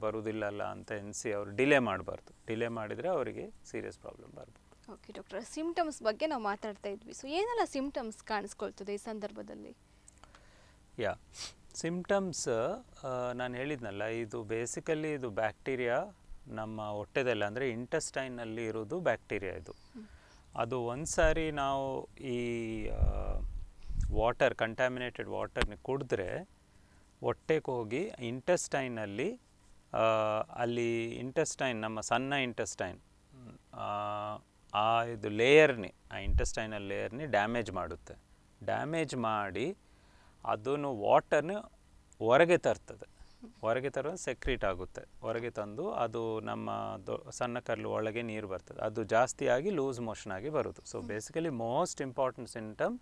ಅಲ್ಲ ಅಂತ ಎನಿಸಿ ಅವರು ಡಿಲೇ ಮಾಡಬಾರ್ದು ಡಿಲೇ ಮಾಡಿದರೆ ಅವರಿಗೆ ಸೀರಿಯಸ್ ಪ್ರಾಬ್ಲಮ್ ಬರ್ಬೋದು ಓಕೆ ಡಾಕ್ಟರ್ ಸಿಂಪ್ಟಮ್ಸ್ ಬಗ್ಗೆ ನಾವು ಮಾತಾಡ್ತಾ ಇದ್ವಿ ಸೊ ಏನೆಲ್ಲ ಸಿಂಪ್ಟಮ್ಸ್ ಕಾಣಿಸ್ಕೊಳ್ತದೆ ಈ ಸಂದರ್ಭದಲ್ಲಿ ಯಾ ಸಿಮ್ಟಮ್ಸ್ ನಾನು ಹೇಳಿದ್ನಲ್ಲ ಇದು ಬೇಸಿಕಲಿ ಇದು ಬ್ಯಾಕ್ಟೀರಿಯಾ ನಮ್ಮ ಹೊಟ್ಟೆದಲ್ಲಿ ಅಂದರೆ ಇಂಟೆಸ್ಟೈನಲ್ಲಿ ಇರೋದು ಬ್ಯಾಕ್ಟೀರಿಯಾ ಇದು ಅದು ಒಂದು ಸಾರಿ ನಾವು ಈ ವಾಟರ್ ಕಂಟ್ಯಾಮಿನೇಟೆಡ್ ವಾಟರ್ನ ಕುಡಿದ್ರೆ ಹೊಟ್ಟೆಗೆ ಹೋಗಿ ಇಂಟೆಸ್ಟೈನಲ್ಲಿ ಅಲ್ಲಿ ಇಂಟೆಸ್ಟೈನ್ ನಮ್ಮ ಸಣ್ಣ ಇಂಟೆಸ್ಟೈನ್ ಆ ಇದು ಲೇಯರ್ನೇ ಆ ಇಂಟೆಸ್ಟೈನಲ್ ಲೇಯರ್ನೇ ಡ್ಯಾಮೇಜ್ ಮಾಡುತ್ತೆ ಡ್ಯಾಮೇಜ್ ಮಾಡಿ ಅದನ್ನು ವಾಟರ್ನು ಹೊರಗೆ ತರ್ತದೆ ಹೊರಗೆ ತರುವ ಸೆಕ್ರೀಟ್ ಆಗುತ್ತೆ ಹೊರಗೆ ತಂದು ಅದು ನಮ್ಮ ಸಣ್ಣ ಕಲ್ಲು ಒಳಗೆ ನೀರು ಬರ್ತದೆ ಅದು ಜಾಸ್ತಿ ಆಗಿ ಲೂಸ್ ಮೋಷನ್ ಆಗಿ ಬರುತ್ತೆ so basically most important symptom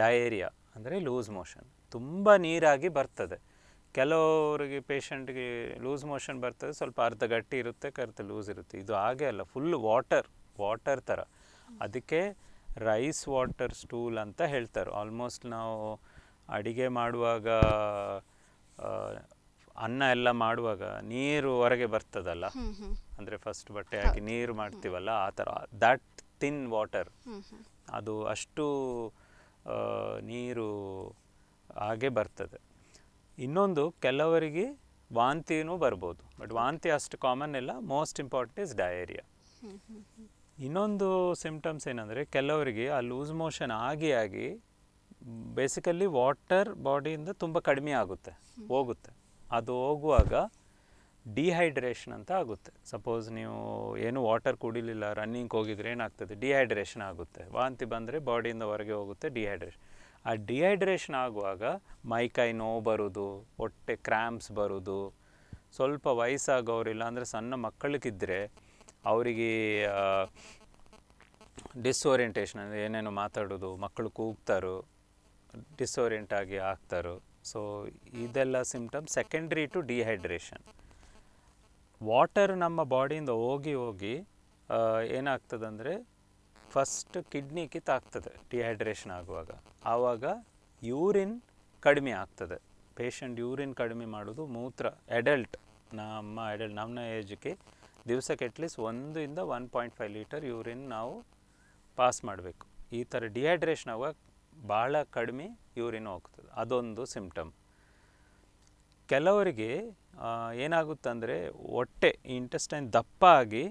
diarrhoea ಅಂದರೆ ಲೂಸ್ ಮೋಷನ್ ತುಂಬ ನೀರಾಗಿ ಬರ್ತದೆ ಕೆಲವರಿಗೆ ಪೇಷಂಟ್ಗೆ ಲೂಸ್ ಮೋಷನ್ ಬರ್ತದೆ ಸ್ವಲ್ಪ ಅರ್ಧ ಗಟ್ಟಿ ಇರುತ್ತೆ ಕರ್ತ ಲೂಸ್ ಇರುತ್ತೆ ಇದು ಹಾಗೆ ಅಲ್ಲ ಫುಲ್ ವಾಟರ್ ವಾಟರ್ ಥರ ಅದಕ್ಕೆ ರೈಸ್ ವಾಟರ್ ಸ್ಟೂಲ್ ಅಂತ ಹೇಳ್ತಾರೆ ಆಲ್ಮೋಸ್ಟ್ ನಾವು ಅಡಿಗೆ ಮಾಡುವಾಗ ಅನ್ನ ಎಲ್ಲ ಮಾಡುವಾಗ ನೀರು ಹೊರಗೆ ಬರ್ತದಲ್ಲ ಅಂದರೆ ಫಸ್ಟ್ ಬಟ್ಟೆ ಹಾಕಿ ನೀರು ಮಾಡ್ತೀವಲ್ಲ ಆ ಥರ ದ್ಯಾಟ್ ತಿನ್ ವಾಟರ್ ಅದು ಅಷ್ಟು ನೀರು ಹಾಗೆ ಬರ್ತದೆ ಇನ್ನೊಂದು ಕೆಲವರಿಗೆ ವಾಂತಿನೂ ಬರ್ಬೋದು ಬಟ್ ವಾಂತಿ ಅಷ್ಟು ಕಾಮನ್ ಇಲ್ಲ ಮೋಸ್ಟ್ ಇಂಪಾರ್ಟೆಂಟ್ ಇಸ್ ಡಯೇರಿಯಾ ಇನ್ನೊಂದು ಸಿಂಪ್ಟಮ್ಸ್ ಏನಂದರೆ ಕೆಲವರಿಗೆ ಆ ಲೂಸ್ ಮೋಷನ್ ಆಗಿ ಆಗಿ ಬೇಸಿಕಲಿ ವಾಟರ್ ಬಾಡಿಯಿಂದ ತುಂಬ ಕಡಿಮೆ ಆಗುತ್ತೆ ಹೋಗುತ್ತೆ ಅದು ಹೋಗುವಾಗ ಡಿಹೈಡ್ರೇಷನ್ ಅಂತ ಆಗುತ್ತೆ ಸಪೋಸ್ ನೀವು ಏನು ವಾಟರ್ ಕುಡಿಲಿಲ್ಲ ರನ್ನಿಂಗ್ ಹೋಗಿದ್ರೆ ಏನಾಗ್ತದೆ ಡಿಹೈಡ್ರೇಷನ್ ಆಗುತ್ತೆ ವಾಂತಿ ಬಂದರೆ ಬಾಡಿಯಿಂದ ಹೊರಗೆ ಹೋಗುತ್ತೆ ಡಿಹೈಡ್ರೇಷನ್ ಆ ಡಿಹೈಡ್ರೇಷನ್ ಆಗುವಾಗ ಮೈಕೈ ನೋವು ಬರೋದು ಹೊಟ್ಟೆ ಕ್ರ್ಯಾಂಪ್ಸ್ ಬರೋದು ಸ್ವಲ್ಪ ವಯಸ್ಸಾಗೋರಿಲ್ಲ ಅಂದರೆ ಸಣ್ಣ ಮಕ್ಕಳಿಗಿದ್ದರೆ ಅವರಿಗೆ ಡಿಸ್ಓರಿಯೆಂಟೇಷನ್ ಅಂದರೆ ಏನೇನು ಮಾತಾಡೋದು ಮಕ್ಕಳು ಕೂಗ್ತಾರೋ ಡಿಸೋರಿಯೆಂಟ್ ಆಗಿ ಆಗ್ತಾರೋ ಸೊ ಇದೆಲ್ಲ symptom secondary to dehydration water ನಮ್ಮ ಬಾಡಿಯಿಂದ ಹೋಗಿ ಹೋಗಿ ಏನಾಗ್ತದಂದರೆ ಫಸ್ಟ್ ಕಿಡ್ನಿ ಕಿತ್ತಾಗ್ತದೆ ಡಿಹೈಡ್ರೇಷನ್ ಆಗುವಾಗ ಆವಾಗ ಯೂರಿನ್ ಕಡಿಮೆ ಆಗ್ತದೆ ಪೇಷಂಟ್ ಯೂರಿನ್ ಕಡಿಮೆ ಮಾಡೋದು ಮೂತ್ರ ಅಡಲ್ಟ್ ನಮ್ಮ ಅಡಲ್ಟ್ ನಮ್ಮ ಏಜ್ಗೆ ದಿವಸಕ್ಕೆ ಅಟ್ಲೀಸ್ಟ್ ಒಂದರಿಂದ one point five litre urine ನಾವು ಪಾಸ್ ಮಾಡಬೇಕು ಈ ಥರ ಡಿಹೈಡ್ರೇಷನ್ ಆಗುವಾಗ ಭಾಳ ಕಡಿಮೆ ಯೂರಿನ್ ಹೋಗ್ತದೆ ಅದೊಂದು ಸಿಂಪ್ಟಮ್ ಕೆಲವರಿಗೆ ಏನಾಗುತ್ತಂದರೆ ಹೊಟ್ಟೆ ಇಂಟೆಸ್ಟೈನ್ ದಪ್ಪ ಆಗಿ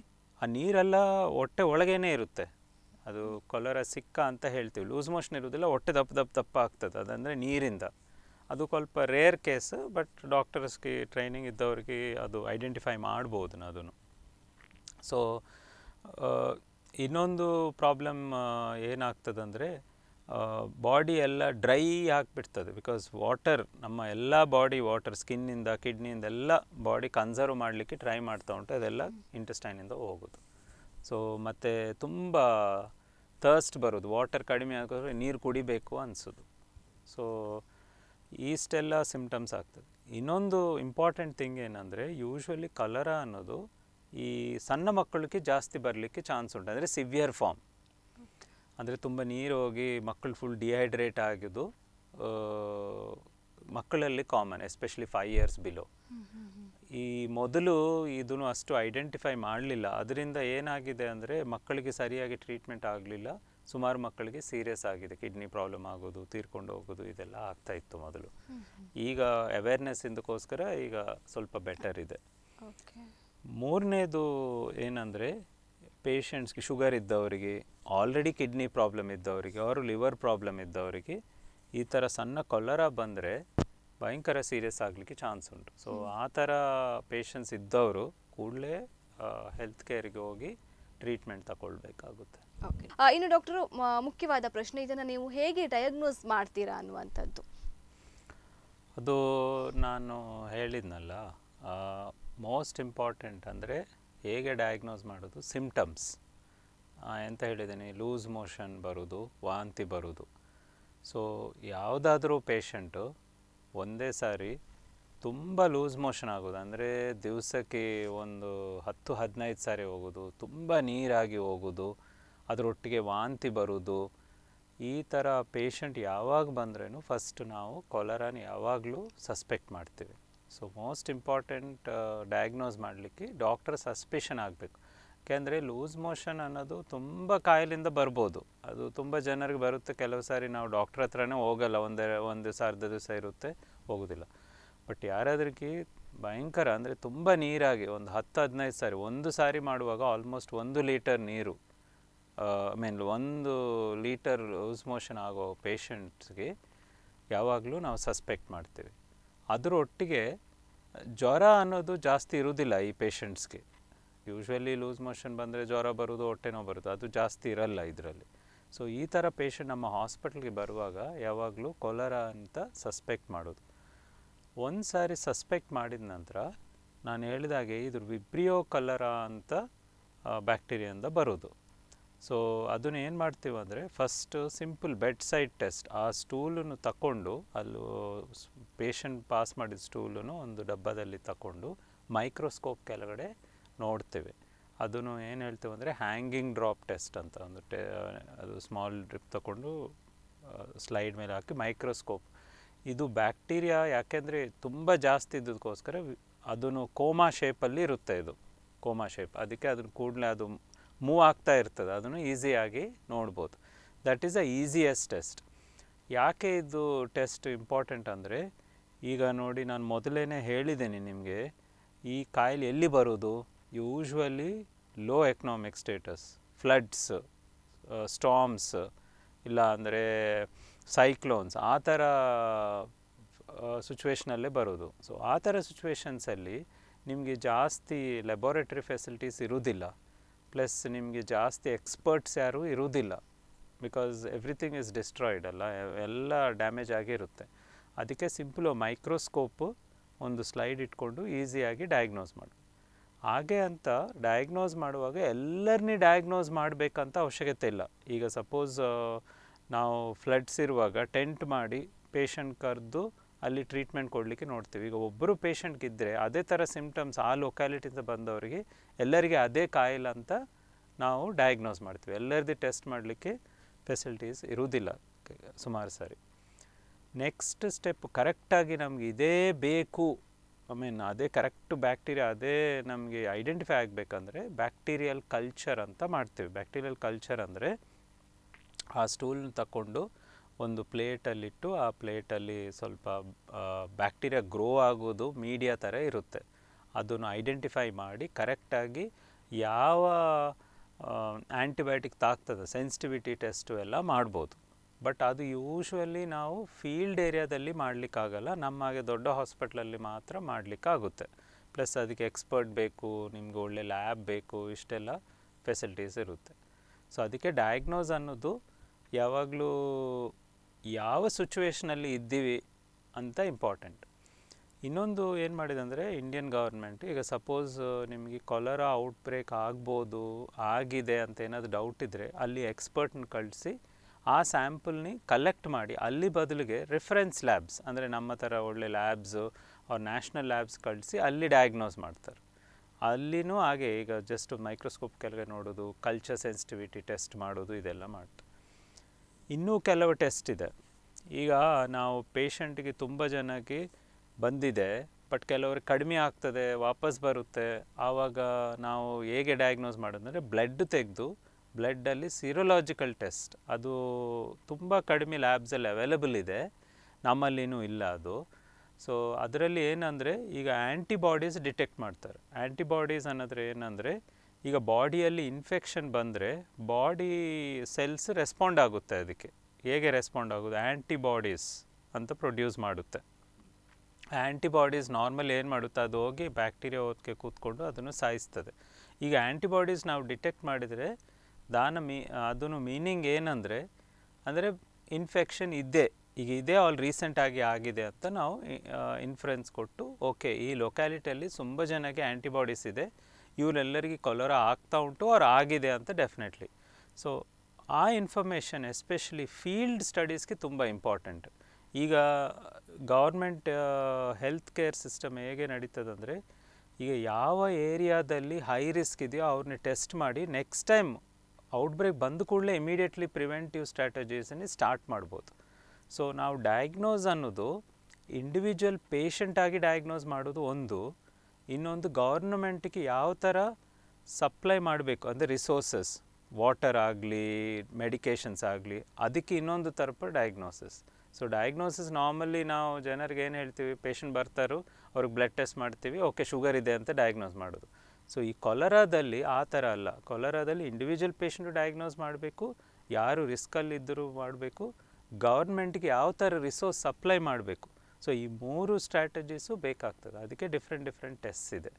ಆ ನೀರೆಲ್ಲ ಹೊಟ್ಟೆ ಒಳಗೇನೆ ಇರುತ್ತೆ ಅದು ಕೊಲರ ಸಿಕ್ಕ ಅಂತ ಹೇಳ್ತೀವಿ ಲೂಸ್ ಮೋಷನ್ ಇರುವುದಿಲ್ಲ ಹೊಟ್ಟೆ ದಪ್ಪ ದಪ್ಪ ದಪ್ಪ ಆಗ್ತದೆ ಅದಂದರೆ ನೀರಿಂದ ಅದು ಸ್ವಲ್ಪ ರೇರ್ ಕೇಸ್ ಬಟ್ ಡಾಕ್ಟರ್ಸ್ಗೆ ಟ್ರೈನಿಂಗ್ ಇದ್ದವ್ರಿಗೆ ಅದು ಐಡೆಂಟಿಫೈ ಮಾಡ್ಬೋದು ಅದನ್ನು ಸೊ ಇನ್ನೊಂದು ಪ್ರಾಬ್ಲಮ್ ಏನಾಗ್ತದಂದರೆ ಬಾಡಿ ಎಲ್ಲ ಡ್ರೈ ಆಗಿಬಿಡ್ತದೆ ಬಿಕಾಸ್ ವಾಟರ್ ನಮ್ಮ ಎಲ್ಲ ಬಾಡಿ ವಾಟರ್ ಸ್ಕಿನ್ನಿಂದ ಕಿಡ್ನಿಯಿಂದ ಎಲ್ಲ ಬಾಡಿ ಕನ್ಸರ್ವ್ ಮಾಡಲಿಕ್ಕೆ ಟ್ರೈ ಮಾಡ್ತಾ ಉಂಟು ಅದೆಲ್ಲ ಇಂಟೆಸ್ಟೈನಿಂದ ಹೋಗೋದು ಸೊ ಮತ್ತು ತುಂಬ ಥರ್ಸ್ಟ್ ಬರೋದು ವಾಟರ್ ಕಡಿಮೆ ಆಗೋದ್ರೆ ನೀರು ಕುಡಿಬೇಕು ಅನಿಸೋದು ಸೊ ಈಸ್ಟೆಲ್ಲ ಸಿಂಪ್ಟಮ್ಸ್ ಆಗ್ತದೆ ಇನ್ನೊಂದು ಇಂಪಾರ್ಟೆಂಟ್ ಥಿಂಗ್ ಏನಂದರೆ ಯೂಶ್ವಲಿ ಕಲರ ಅನ್ನೋದು ಈ ಸಣ್ಣ ಮಕ್ಕಳಿಗೆ ಜಾಸ್ತಿ ಬರಲಿಕ್ಕೆ ಚಾನ್ಸ್ ಉಂಟು ಅಂದರೆ ಸಿವಿಯರ್ ಫಾರ್ಮ್ ಅಂದರೆ ತುಂಬ ನೀರು ಹೋಗಿ ಮಕ್ಕಳು ಫುಲ್ ಡಿಹೈಡ್ರೇಟ್ ಆಗಿದ್ದು ಮಕ್ಕಳಲ್ಲಿ common especially five years below ಈ ಮೊದಲು ಇದನ್ನು ಅಷ್ಟು ಐಡೆಂಟಿಫೈ ಮಾಡಲಿಲ್ಲ ಅದರಿಂದ ಏನಾಗಿದೆ ಅಂದರೆ ಮಕ್ಕಳಿಗೆ ಸರಿಯಾಗಿ ಟ್ರೀಟ್ಮೆಂಟ್ ಆಗಲಿಲ್ಲ ಸುಮಾರು ಮಕ್ಕಳಿಗೆ ಸೀರಿಯಸ್ ಆಗಿದೆ ಕಿಡ್ನಿ ಪ್ರಾಬ್ಲಮ್ ಆಗೋದು ತೀರ್ಕೊಂಡು ಹೋಗೋದು ಇದೆಲ್ಲ ಆಗ್ತಾ ಇತ್ತು ಮೊದಲು ಈಗ ಅವೇರ್ನೆಸ್ ಇಂದಕ್ಕೋಸ್ಕರ ಈಗ ಸ್ವಲ್ಪ ಬೆಟರ್ ಇದೆ ಮೂರನೇದು ಏನಂದರೆ ಪೇಷಂಟ್ಸ್ಗೆ ಶುಗರ್ ಇದ್ದವರಿಗೆ ಆಲ್ರೆಡಿ ಕಿಡ್ನಿ ಪ್ರಾಬ್ಲಮ್ ಇದ್ದವರಿಗೆ ಅವರು ಲಿವರ್ ಪ್ರಾಬ್ಲಮ್ ಇದ್ದವರಿಗೆ ಈ ಥರ ಸಣ್ಣ ಕೊಲ್ಲರ ಬಂದರೆ ಭಯಂಕರ ಸೀರಿಯಸ್ ಆಗಲಿಕ್ಕೆ ಚಾನ್ಸ್ ಉಂಟು ಸೊ ಆ ಥರ ಪೇಷನ್ಸ್ ಇದ್ದವರು ಕೂಡಲೇ ಹೆಲ್ತ್ ಕೇರ್ಗೆ ಹೋಗಿ ಟ್ರೀಟ್ಮೆಂಟ್ ತಗೊಳ್ಬೇಕಾಗುತ್ತೆ ಇನ್ನು ಡಾಕ್ಟರು ಮುಖ್ಯವಾದ ಪ್ರಶ್ನೆ ಇದನ್ನು ನೀವು ಹೇಗೆ ಡಯಾಗ್ನೋಸ್ ಮಾಡ್ತೀರಾ ಅನ್ನುವಂಥದ್ದು ಅದು ನಾನು ಹೇಳಿದ್ನಲ್ಲ ಮೋಸ್ಟ್ ಇಂಪಾರ್ಟೆಂಟ್ ಅಂದರೆ ಹೇಗೆ ಡಯಾಗ್ನೋಸ್ ಮಾಡೋದು ಸಿಮ್ಟಮ್ಸ್ ಎಂತ ಹೇಳಿದ್ದೀನಿ ಲೂಸ್ ಮೋಷನ್ ಬರೋದು ವಾಂತಿ ಬರೋದು ಸೊ ಯಾವುದಾದ್ರೂ ಪೇಷಂಟು ಒಂದೇ ಸಾರಿ ತುಂಬ ಲೂಸ್ ಮೋಷನ್ ಆಗೋದು ಅಂದರೆ ದಿವಸಕ್ಕೆ ಒಂದು ಹತ್ತು ಹದಿನೈದು ಸಾರಿ ಹೋಗೋದು ತುಂಬ ನೀರಾಗಿ ಹೋಗೋದು ಅದರೊಟ್ಟಿಗೆ ವಾಂತಿ ಬರೋದು ಈ ಥರ ಪೇಷಂಟ್ ಯಾವಾಗ ಬಂದ್ರೂ ಫಸ್ಟ್ ನಾವು ಕೊಲರಾನ ಯಾವಾಗಲೂ ಸಸ್ಪೆಕ್ಟ್ ಮಾಡ್ತೀವಿ ಸೊ ಮೋಸ್ಟ್ ಇಂಪಾರ್ಟೆಂಟ್ ಡಯಾಗ್ನೋಸ್ ಮಾಡಲಿಕ್ಕೆ ಡಾಕ್ಟರ್ ಸಸ್ಪೆಷನ್ ಆಗಬೇಕು ಯಾಕೆಂದರೆ ಲೂಸ್ ಮೋಷನ್ ಅನ್ನೋದು ತುಂಬ ಕಾಯಿಲಿಂದ ಬರ್ಬೋದು ಅದು ತುಂಬ ಜನರಿಗೆ ಬರುತ್ತೆ ಕೆಲವು ಸಾರಿ ನಾವು ಡಾಕ್ಟ್ರ್ ಹತ್ರನೇ ಹೋಗಲ್ಲ ಒಂದೇ ಒಂದು ದಿವಸ ಅರ್ಧ ದಿವಸ ಇರುತ್ತೆ ಹೋಗೋದಿಲ್ಲ ಬಟ್ ಯಾರಾದ್ರಿಗೆ ಭಯಂಕರ ಅಂದರೆ ತುಂಬ ನೀರಾಗಿ ಒಂದು ಹತ್ತು ಹದಿನೈದು ಸಾರಿ ಒಂದು ಸಾರಿ ಮಾಡುವಾಗ ಆಲ್ಮೋಸ್ಟ್ ಒಂದು ಲೀಟರ್ ನೀರು ಐ ಮೀನ್ ಒಂದು ಲೀಟರ್ ಲೂಸ್ ಮೋಷನ್ ಆಗೋ ಪೇಷಂಟ್ಸ್ಗೆ ಯಾವಾಗಲೂ ನಾವು ಸಸ್ಪೆಕ್ಟ್ ಮಾಡ್ತೀವಿ ಅದರೊಟ್ಟಿಗೆ ಜ್ವರ ಅನ್ನೋದು ಜಾಸ್ತಿ ಇರುವುದಿಲ್ಲ ಈ ಪೇಷಂಟ್ಸ್ಗೆ ಯೂಶ್ವಲಿ ಲೂಸ್ ಮೋಷನ್ ಬಂದರೆ ಜ್ವರ ಬರೋದು ಹೊಟ್ಟೆನೋ ಬರುತ್ತೆ ಅದು ಜಾಸ್ತಿ ಇರಲ್ಲ ಇದರಲ್ಲಿ ಸೊ ಈ ಥರ ಪೇಷಂಟ್ ನಮ್ಮ ಹಾಸ್ಪಿಟ್ಲಿಗೆ ಬರುವಾಗ ಯಾವಾಗಲೂ ಕೊಲರ ಅಂತ ಸಸ್ಪೆಕ್ಟ್ ಮಾಡೋದು ಒಂದು ಸಾರಿ ಸಸ್ಪೆಕ್ಟ್ ಮಾಡಿದ ನಂತರ ನಾನು ಹೇಳಿದಾಗೆ ಇದು ವಿಬ್ರಿಯೋ ಕಲರ ಅಂತ ಬ್ಯಾಕ್ಟೀರಿಯಿಂದ ಬರೋದು ಸೊ ಅದನ್ನ ಏನು ಮಾಡ್ತೀವಿ ಅಂದರೆ first simple bedside test ಆ ಸ್ಟೂಲನ್ನು ತಗೊಂಡು ಅಲ್ಲೂ ಪೇಷಂಟ್ ಪಾಸ್ ಮಾಡಿದ ಸ್ಟೂಲನ್ನು ಒಂದು ಡಬ್ಬದಲ್ಲಿ ತಗೊಂಡು ಮೈಕ್ರೋಸ್ಕೋಪ್ ಕೆಳಗಡೆ ನೋಡ್ತೀವಿ ಅದನ್ನು ಏನು ಹೇಳ್ತೀವಿ ಅಂದರೆ ಹ್ಯಾಂಗಿಂಗ್ ಡ್ರಾಪ್ ಟೆಸ್ಟ್ ಅಂತ ಒಂದು ಟೆ ಅದು ಸ್ಮಾಲ್ ಡ್ರಿಪ್ ತಗೊಂಡು ಸ್ಲೈಡ್ ಮೇಲೆ ಹಾಕಿ ಮೈಕ್ರೋಸ್ಕೋಪ್ ಇದು ಬ್ಯಾಕ್ಟೀರಿಯಾ ಯಾಕೆಂದರೆ ತುಂಬ ಜಾಸ್ತಿ ಇದ್ದದಕ್ಕೋಸ್ಕರ ಅದನ್ನು ಕೋಮಾ ಶೇಪಲ್ಲಿ ಇರುತ್ತೆ ಇದು ಕೋಮಾ ಶೇಪ್ ಅದಕ್ಕೆ ಅದನ್ನು ಕೂಡಲೇ ಅದು ಮೂವ್ ಆಗ್ತಾ ಇರ್ತದೆ ಅದನ್ನು ಈಸಿಯಾಗಿ ನೋಡ್ಬೋದು that is a easiest test ಯಾಕೆ ಇದು ಟೆಸ್ಟ್ ಇಂಪಾರ್ಟೆಂಟ್ ಅಂದರೆ ಈಗ ನೋಡಿ ನಾನು ಮೊದಲೇ ಹೇಳಿದ್ದೀನಿ ನಿಮಗೆ ಈ ಕಾಯಿಲೆ ಎಲ್ಲಿ ಬರೋದು usually low economic status floods storms ಇಲ್ಲ ಅಂದರೆ ಸೈಕ್ಲೋನ್ಸ್ ಆ ಥರ ಸಿಚುವೇಷನಲ್ಲೇ ಬರೋದು ಸೊ ಆ ಥರ ಸಿಚುವೇಷನ್ಸಲ್ಲಿ ನಿಮಗೆ ಜಾಸ್ತಿ ಲೆಬೋರೇಟ್ರಿ ಫೆಸಿಲಿಟೀಸ್ ಇರೋದಿಲ್ಲ ಪ್ಲಸ್ ನಿಮಗೆ ಜಾಸ್ತಿ ಎಕ್ಸ್ಪರ್ಟ್ಸ್ ಯಾರೂ ಇರೋದಿಲ್ಲ ಬಿಕಾಸ್ ಎವ್ರಿಥಿಂಗ್ ಇಸ್ ಡಿಸ್ಟ್ರಾಯ್ಡ್ ಅಲ್ಲ ಎಲ್ಲ ಡ್ಯಾಮೇಜ್ ಆಗಿರುತ್ತೆ ಅದಕ್ಕೆ ಸಿಂಪಲ್ ಮೈಕ್ರೋಸ್ಕೋಪ್ ಒಂದು ಸ್ಲೈಡ್ ಇಟ್ಕೊಂಡು ಈಸಿಯಾಗಿ ಡಯಾಗ್ನೋಸ್ ಮಾಡಿ ಹಾಗೆ ಅಂತ ಡಯಾಗ್ನೋಸ್ ಮಾಡುವಾಗ ಎಲ್ಲರನ್ನೇ ಡಯಾಗ್ನೋಸ್ ಮಾಡಬೇಕಂತ ಅವಶ್ಯಕತೆ ಇಲ್ಲ ಈಗ ಸಪೋಸ್ ನಾವು ಫ್ಲಡ್ಸ್ ಇರುವಾಗ ಟೆಂಟ್ ಮಾಡಿ ಪೇಷಂಟ್ ಕರೆದು ಅಲ್ಲಿ ಟ್ರೀಟ್ಮೆಂಟ್ ಕೊಡಲಿಕ್ಕೆ ನೋಡ್ತೀವಿ ಈಗ ಒಬ್ಬರು ಪೇಷಂಟ್ಗಿದ್ದರೆ ಅದೇ ಥರ ಸಿಂಪ್ಟಮ್ಸ್ ಆ ಲೊಕ್ಯಾಲಿಟಿಯಿಂದ ಬಂದವರಿಗೆ ಎಲ್ಲರಿಗೆ ಅದೇ ಕಾಯಿಲೆ ಅಂತ ನಾವು ಡಯಾಗ್ನೋಸ್ ಮಾಡ್ತೀವಿ ಎಲ್ಲರದ್ದು ಟೆಸ್ಟ್ ಮಾಡಲಿಕ್ಕೆ ಫೆಸಿಲಿಟೀಸ್ ಇರುವುದಿಲ್ಲ ಸುಮಾರು ಸಾರಿ ನೆಕ್ಸ್ಟ್ ಸ್ಟೆಪ್ ಕರೆಕ್ಟಾಗಿ ನಮಗೆ ಇದೇ ಬೇಕು ಐ ಮೀನ್ ಅದೇ ಕರೆಕ್ಟ್ ಬ್ಯಾಕ್ಟೀರಿಯಾ ಅದೇ ನಮಗೆ ಐಡೆಂಟಿಫೈ ಆಗಬೇಕಂದ್ರೆ ಬ್ಯಾಕ್ಟೀರಿಯಲ್ ಕಲ್ಚರ್ ಅಂತ ಮಾಡ್ತೀವಿ ಬ್ಯಾಕ್ಟೀರಿಯಲ್ ಕಲ್ಚರ್ ಅಂದರೆ ಆ ಸ್ಟೂಲ್ನ ತಗೊಂಡು ಒಂದು ಪ್ಲೇಟಲ್ಲಿಟ್ಟು ಆ ಪ್ಲೇಟಲ್ಲಿ ಸ್ವಲ್ಪ ಬ್ಯಾಕ್ಟೀರಿಯಾ ಗ್ರೋ ಆಗೋದು ಮೀಡಿಯಾ ಥರ ಇರುತ್ತೆ ಅದನ್ನು ಐಡೆಂಟಿಫೈ ಮಾಡಿ ಕರೆಕ್ಟಾಗಿ ಯಾವ ಆ್ಯಂಟಿಬಯೋಟಿಕ್ ತಾಗ್ತದೆ ಸೆನ್ಸಿಟಿವಿಟಿ ಟೆಸ್ಟು ಎಲ್ಲ ಮಾಡ್ಬೋದು ಬಟ್ ಅದು ಯೂಶ್ವಲಿ ನಾವು ಫೀಲ್ಡ್ ಏರಿಯಾದಲ್ಲಿ ಮಾಡಲಿಕ್ಕಾಗಲ್ಲ ನಮ್ಮ ಹಾಗೆ ದೊಡ್ಡ ಹಾಸ್ಪಿಟ್ಲಲ್ಲಿ ಮಾತ್ರ ಮಾಡಲಿಕ್ಕಾಗುತ್ತೆ ಪ್ಲಸ್ ಅದಕ್ಕೆ ಎಕ್ಸ್ಪರ್ಟ್ ಬೇಕು ನಿಮಗೆ ಒಳ್ಳೆ ಲ್ಯಾಬ್ ಬೇಕು ಇಷ್ಟೆಲ್ಲ ಫೆಸಿಲಿಟೀಸ್ ಇರುತ್ತೆ ಸೊ ಅದಕ್ಕೆ ಡಯಾಗ್ನೋಸ್ ಅನ್ನೋದು ಯಾವಾಗಲೂ ಯಾವ ಸಿಚುವೇಷನಲ್ಲಿ ಇದ್ದೀವಿ ಅಂತ ಇಂಪಾರ್ಟೆಂಟ್ ಇನ್ನೊಂದು ಏನು ಮಾಡಿದೆ ಅಂದರೆ ಇಂಡಿಯನ್ ಗೌರ್ಮೆಂಟ್ ಈಗ ಸಪೋಸ್ ನಿಮಗೆ ಔಟ್ ಔಟ್ಬ್ರೇಕ್ ಆಗ್ಬೋದು ಆಗಿದೆ ಅಂತ ಏನಾದರೂ ಡೌಟ್ ಇದ್ದರೆ ಅಲ್ಲಿ ಎಕ್ಸ್ಪರ್ಟ್ನ ಕಳಿಸಿ ಆ ಸ್ಯಾಂಪಲ್ನಿ ಕಲೆಕ್ಟ್ ಮಾಡಿ ಅಲ್ಲಿ ಬದಲಿಗೆ ರೆಫರೆನ್ಸ್ ಲ್ಯಾಬ್ಸ್ ಅಂದರೆ ನಮ್ಮ ಥರ ಒಳ್ಳೆ ಲ್ಯಾಬ್ಸು ಅವ್ರ ನ್ಯಾಷನಲ್ ಲ್ಯಾಬ್ಸ್ ಕಳಿಸಿ ಅಲ್ಲಿ ಡಯಾಗ್ನೋಸ್ ಮಾಡ್ತಾರೆ ಅಲ್ಲಿನೂ ಹಾಗೆ ಈಗ ಜಸ್ಟ್ ಮೈಕ್ರೋಸ್ಕೋಪ್ ಕೆಳಗೆ ನೋಡೋದು ಕಲ್ಚರ್ ಸೆನ್ಸಿಟಿವಿಟಿ ಟೆಸ್ಟ್ ಮಾಡೋದು ಇದೆಲ್ಲ ಮಾಡ್ತಾರೆ ಇನ್ನೂ ಕೆಲವು ಟೆಸ್ಟ್ ಇದೆ ಈಗ ನಾವು ಪೇಷಂಟ್ಗೆ ತುಂಬ ಜನಕ್ಕೆ ಬಂದಿದೆ ಬಟ್ ಕೆಲವರು ಕಡಿಮೆ ಆಗ್ತದೆ ವಾಪಸ್ ಬರುತ್ತೆ ಆವಾಗ ನಾವು ಹೇಗೆ ಡಯಾಗ್ನೋಸ್ ಮಾಡೋದಂದರೆ ಬ್ಲಡ್ ತೆಗೆದು ಬ್ಲಡ್ಡಲ್ಲಿ ಸಿರೋಲಾಜಿಕಲ್ ಟೆಸ್ಟ್ ಅದು ತುಂಬ ಕಡಿಮೆ ಲ್ಯಾಬ್ಸಲ್ಲಿ ಅವೈಲಬಲ್ ಇದೆ ನಮ್ಮಲ್ಲಿನೂ ಇಲ್ಲ ಅದು ಸೊ ಅದರಲ್ಲಿ ಏನಂದರೆ ಈಗ ಆ್ಯಂಟಿಬಾಡೀಸ್ ಡಿಟೆಕ್ಟ್ ಮಾಡ್ತಾರೆ ಆ್ಯಂಟಿಬಾಡೀಸ್ ಅನ್ನೋದ್ರೆ ಏನಂದರೆ ಈಗ ಬಾಡಿಯಲ್ಲಿ ಇನ್ಫೆಕ್ಷನ್ ಬಂದರೆ ಬಾಡಿ ಸೆಲ್ಸ್ ರೆಸ್ಪಾಂಡ್ ಆಗುತ್ತೆ ಅದಕ್ಕೆ ಹೇಗೆ ರೆಸ್ಪಾಂಡ್ ಆಗೋದು ಆ್ಯಂಟಿಬಾಡೀಸ್ ಅಂತ ಪ್ರೊಡ್ಯೂಸ್ ಮಾಡುತ್ತೆ ಆ್ಯಂಟಿಬಾಡೀಸ್ ನಾರ್ಮಲ್ ಏನು ಮಾಡುತ್ತೆ ಅದು ಹೋಗಿ ಬ್ಯಾಕ್ಟೀರಿಯಾ ಓದಕ್ಕೆ ಕೂತ್ಕೊಂಡು ಅದನ್ನು ಸಾಯಿಸ್ತದೆ ಈಗ ಆ್ಯಂಟಿಬಾಡೀಸ್ ನಾವು ಡಿಟೆಕ್ಟ್ ಮಾಡಿದರೆ ದಾನ ಮೀ ಅದನ್ನು ಮೀನಿಂಗ್ ಏನಂದರೆ ಅಂದರೆ ಇನ್ಫೆಕ್ಷನ್ ಇದೆ ಈಗ ಇದೇ ಆಲ್ ರೀಸೆಂಟಾಗಿ ಆಗಿದೆ ಅಂತ ನಾವು ಇನ್ಫ್ಲುಯೆನ್ಸ್ ಕೊಟ್ಟು ಓಕೆ ಈ ಲೊಕ್ಯಾಲಿಟಿಯಲ್ಲಿ ತುಂಬ ಜನಕ್ಕೆ ಆ್ಯಂಟಿಬಾಡೀಸ್ ಇದೆ ಇವರೆಲ್ಲರಿಗೆ ಕೊಲೋರ ಆಗ್ತಾ ಉಂಟು ಅವ್ರು ಆಗಿದೆ ಅಂತ ಡೆಫಿನೆಟ್ಲಿ ಸೊ ಆ ಇನ್ಫಾರ್ಮೇಷನ್ ಎಸ್ಪೆಷಲಿ ಫೀಲ್ಡ್ ಸ್ಟಡೀಸ್ಗೆ ತುಂಬ ಇಂಪಾರ್ಟೆಂಟ್ ಈಗ ಗೌರ್ಮೆಂಟ್ ಹೆಲ್ತ್ ಕೇರ್ ಸಿಸ್ಟಮ್ ಹೇಗೆ ನಡೀತದಂದರೆ ಈಗ ಯಾವ ಏರಿಯಾದಲ್ಲಿ ಹೈ ರಿಸ್ಕ್ ಇದೆಯೋ ಅವ್ರನ್ನ ಟೆಸ್ಟ್ ಮಾಡಿ ನೆಕ್ಸ್ಟ್ ಟೈಮ್ ಔಟ್ಬ್ರೇಕ್ ಬಂದ ಕೂಡಲೇ ಇಮಿಡಿಯೇಟ್ಲಿ ಪ್ರಿವೆಂಟಿವ್ ಸ್ಟ್ರಾಟಜೀಸನ್ನು ಸ್ಟಾರ್ಟ್ ಮಾಡ್ಬೋದು ಸೊ ನಾವು ಡಯಾಗ್ನೋಸ್ ಅನ್ನೋದು ಇಂಡಿವಿಜುವಲ್ ಪೇಷಂಟಾಗಿ ಡಯಾಗ್ನೋಸ್ ಮಾಡೋದು ಒಂದು ಇನ್ನೊಂದು ಗೌರ್ನಮೆಂಟ್ಗೆ ಯಾವ ಥರ ಸಪ್ಲೈ ಮಾಡಬೇಕು ಅಂದರೆ ರಿಸೋರ್ಸಸ್ ವಾಟರ್ ಆಗಲಿ ಮೆಡಿಕೇಷನ್ಸ್ ಆಗಲಿ ಅದಕ್ಕೆ ಇನ್ನೊಂದು ತರಪ ಡಯಾಗ್ನೋಸಿಸ್ ಸೊ ಡಯಾಗ್ನೋಸಿಸ್ ನಾರ್ಮಲಿ ನಾವು ಜನರಿಗೆ ಏನು ಹೇಳ್ತೀವಿ ಪೇಷಂಟ್ ಬರ್ತಾರೋ ಅವ್ರಿಗೆ ಬ್ಲಡ್ ಟೆಸ್ಟ್ ಮಾಡ್ತೀವಿ ಓಕೆ ಶುಗರ್ ಇದೆ ಅಂತ ಡಯಾಗ್ನೋಸ್ ಮಾಡೋದು ಸೊ ಈ ಕೊಲರಾದಲ್ಲಿ ಆ ಥರ ಅಲ್ಲ ಕೊಲರಾದಲ್ಲಿ ಇಂಡಿವಿಜುವಲ್ ಪೇಷಂಟು ಡಯಾಗ್ನೋಸ್ ಮಾಡಬೇಕು ಯಾರು ಇದ್ದರೂ ಮಾಡಬೇಕು ಗೌರ್ಮೆಂಟ್ಗೆ ಯಾವ ಥರ ರಿಸೋರ್ಸ್ ಸಪ್ಲೈ ಮಾಡಬೇಕು ಸೊ ಈ ಮೂರು ಸ್ಟ್ರಾಟಜೀಸು ಬೇಕಾಗ್ತದೆ ಅದಕ್ಕೆ ಡಿಫ್ರೆಂಟ್ ಡಿಫ್ರೆಂಟ್ ಟೆಸ್ಟ್ಸ್ ಇದೆ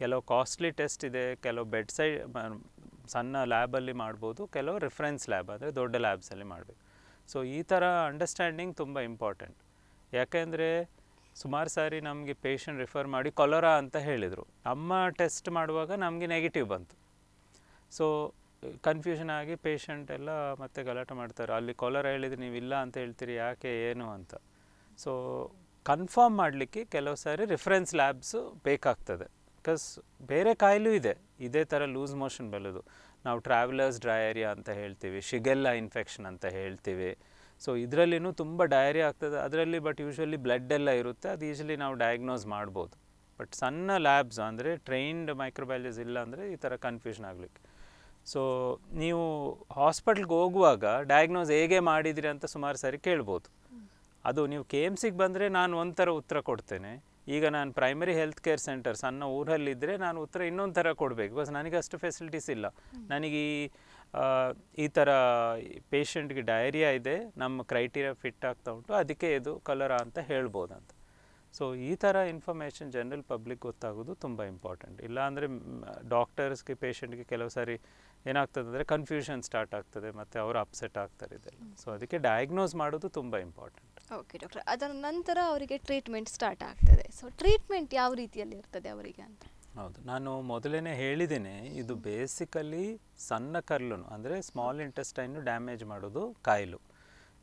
ಕೆಲವು ಕಾಸ್ಟ್ಲಿ ಟೆಸ್ಟ್ ಇದೆ ಕೆಲವು ಬೆಡ್ ಸೈಡ್ ಸಣ್ಣ ಲ್ಯಾಬಲ್ಲಿ ಮಾಡ್ಬೋದು ಕೆಲವು ರೆಫರೆನ್ಸ್ ಲ್ಯಾಬ್ ಅಂದರೆ ದೊಡ್ಡ ಲ್ಯಾಬ್ಸಲ್ಲಿ ಮಾಡಬೇಕು ಸೊ ಈ ಥರ ಅಂಡರ್ಸ್ಟ್ಯಾಂಡಿಂಗ್ ತುಂಬ ಇಂಪಾರ್ಟೆಂಟ್ ಯಾಕೆಂದರೆ ಸುಮಾರು ಸಾರಿ ನಮಗೆ ಪೇಷಂಟ್ ರೆಫರ್ ಮಾಡಿ ಕೊಲೊರಾ ಅಂತ ಹೇಳಿದರು ನಮ್ಮ ಟೆಸ್ಟ್ ಮಾಡುವಾಗ ನಮಗೆ ನೆಗೆಟಿವ್ ಬಂತು ಸೊ ಕನ್ಫ್ಯೂಷನ್ ಆಗಿ ಪೇಷಂಟ್ ಎಲ್ಲ ಮತ್ತೆ ಗಲಾಟೆ ಮಾಡ್ತಾರೆ ಅಲ್ಲಿ ಕೊಲೊರಾ ಹೇಳಿದ್ರೆ ನೀವು ಇಲ್ಲ ಅಂತ ಹೇಳ್ತೀರಿ ಯಾಕೆ ಏನು ಅಂತ ಸೊ ಕನ್ಫರ್ಮ್ ಮಾಡಲಿಕ್ಕೆ ಕೆಲವು ಸಾರಿ ರೆಫರೆನ್ಸ್ ಲ್ಯಾಬ್ಸು ಬೇಕಾಗ್ತದೆ ಬಿಕಾಸ್ ಬೇರೆ ಕಾಯಿಲೂ ಇದೆ ಇದೇ ಥರ ಲೂಸ್ ಮೋಷನ್ ಬೆಳೆದು ನಾವು ಟ್ರಾವೆಲರ್ಸ್ ಏರಿಯಾ ಅಂತ ಹೇಳ್ತೀವಿ ಶಿಗೆಲ್ಲ ಇನ್ಫೆಕ್ಷನ್ ಅಂತ ಹೇಳ್ತೀವಿ ಸೊ ಇದರಲ್ಲಿನೂ ತುಂಬ ಡಯರಿ ಆಗ್ತದೆ ಅದರಲ್ಲಿ ಬಟ್ ಯೂಶ್ವಲಿ ಬ್ಲಡ್ ಎಲ್ಲ ಇರುತ್ತೆ ಅದು ಈಸಿಲಿ ನಾವು ಡಯಾಗ್ನೋಸ್ ಮಾಡ್ಬೋದು ಬಟ್ ಸಣ್ಣ ಲ್ಯಾಬ್ಸ್ ಅಂದರೆ ಟ್ರೈನ್ಡ್ ಮೈಕ್ರೋಬಯಾಲಜಿಸ್ ಇಲ್ಲ ಅಂದರೆ ಈ ಥರ ಕನ್ಫ್ಯೂಷನ್ ಆಗಲಿಕ್ಕೆ ಸೊ ನೀವು ಹಾಸ್ಪಿಟ್ಲ್ಗೆ ಹೋಗುವಾಗ ಡಯಾಗ್ನೋಸ್ ಹೇಗೆ ಮಾಡಿದಿರಿ ಅಂತ ಸುಮಾರು ಸಾರಿ ಕೇಳ್ಬೋದು ಅದು ನೀವು ಕೆ ಎಮ್ ಸಿಗೆ ಬಂದರೆ ನಾನು ಒಂಥರ ಉತ್ತರ ಕೊಡ್ತೇನೆ ಈಗ ನಾನು ಪ್ರೈಮರಿ ಹೆಲ್ತ್ ಕೇರ್ ಸೆಂಟರ್ ಸಣ್ಣ ಊರಲ್ಲಿದ್ದರೆ ನಾನು ಉತ್ತರ ಇನ್ನೊಂದು ಥರ ಕೊಡಬೇಕು ಬಿಕಾಸ್ ನನಗೆ ಅಷ್ಟು ಫೆಸಿಲಿಟೀಸ್ ಇಲ್ಲ ನನಗೆ ಈ ಈ ಥರ ಪೇಷಂಟ್ಗೆ ಡಯರಿಯಾ ಇದೆ ನಮ್ಮ ಕ್ರೈಟೀರಿಯಾ ಫಿಟ್ ಆಗ್ತಾ ಉಂಟು ಅದಕ್ಕೆ ಇದು ಕಲರ ಅಂತ ಹೇಳ್ಬೋದಂತ ಸೊ ಈ ಥರ ಇನ್ಫಾರ್ಮೇಷನ್ ಜನರಲ್ ಪಬ್ಲಿಕ್ ಗೊತ್ತಾಗೋದು ತುಂಬ ಇಂಪಾರ್ಟೆಂಟ್ ಇಲ್ಲಾಂದರೆ ಡಾಕ್ಟರ್ಸ್ಗೆ ಪೇಷಂಟ್ಗೆ ಕೆಲವು ಸಾರಿ ಏನಾಗ್ತದೆ ಅಂದರೆ ಕನ್ಫ್ಯೂಷನ್ ಸ್ಟಾರ್ಟ್ ಆಗ್ತದೆ ಮತ್ತು ಅವರು ಅಪ್ಸೆಟ್ ಆಗ್ತಾರೆ ಇದೆಲ್ಲ ಸೊ ಅದಕ್ಕೆ ಡಯಾಗ್ನೋಸ್ ಮಾಡೋದು ತುಂಬ ಇಂಪಾರ್ಟೆಂಟ್ ಓಕೆ ಡಾಕ್ಟರ್ ಅದರ ನಂತರ ಅವರಿಗೆ ಟ್ರೀಟ್ಮೆಂಟ್ ಸ್ಟಾರ್ಟ್ ಆಗ್ತದೆ ಸೊ ಟ್ರೀಟ್ಮೆಂಟ್ ಯಾವ ರೀತಿಯಲ್ಲಿ ಇರ್ತದೆ ಅವರಿಗೆ ಅಂತ ಹೌದು ನಾನು ಮೊದಲೇ ಹೇಳಿದ್ದೀನಿ ಇದು ಬೇಸಿಕಲಿ ಸಣ್ಣ ಕರ್ಲು ಅಂದರೆ ಸ್ಮಾಲ್ ಇಂಟೆಸ್ಟೈನು ಡ್ಯಾಮೇಜ್ ಮಾಡೋದು ಕಾಯಿಲು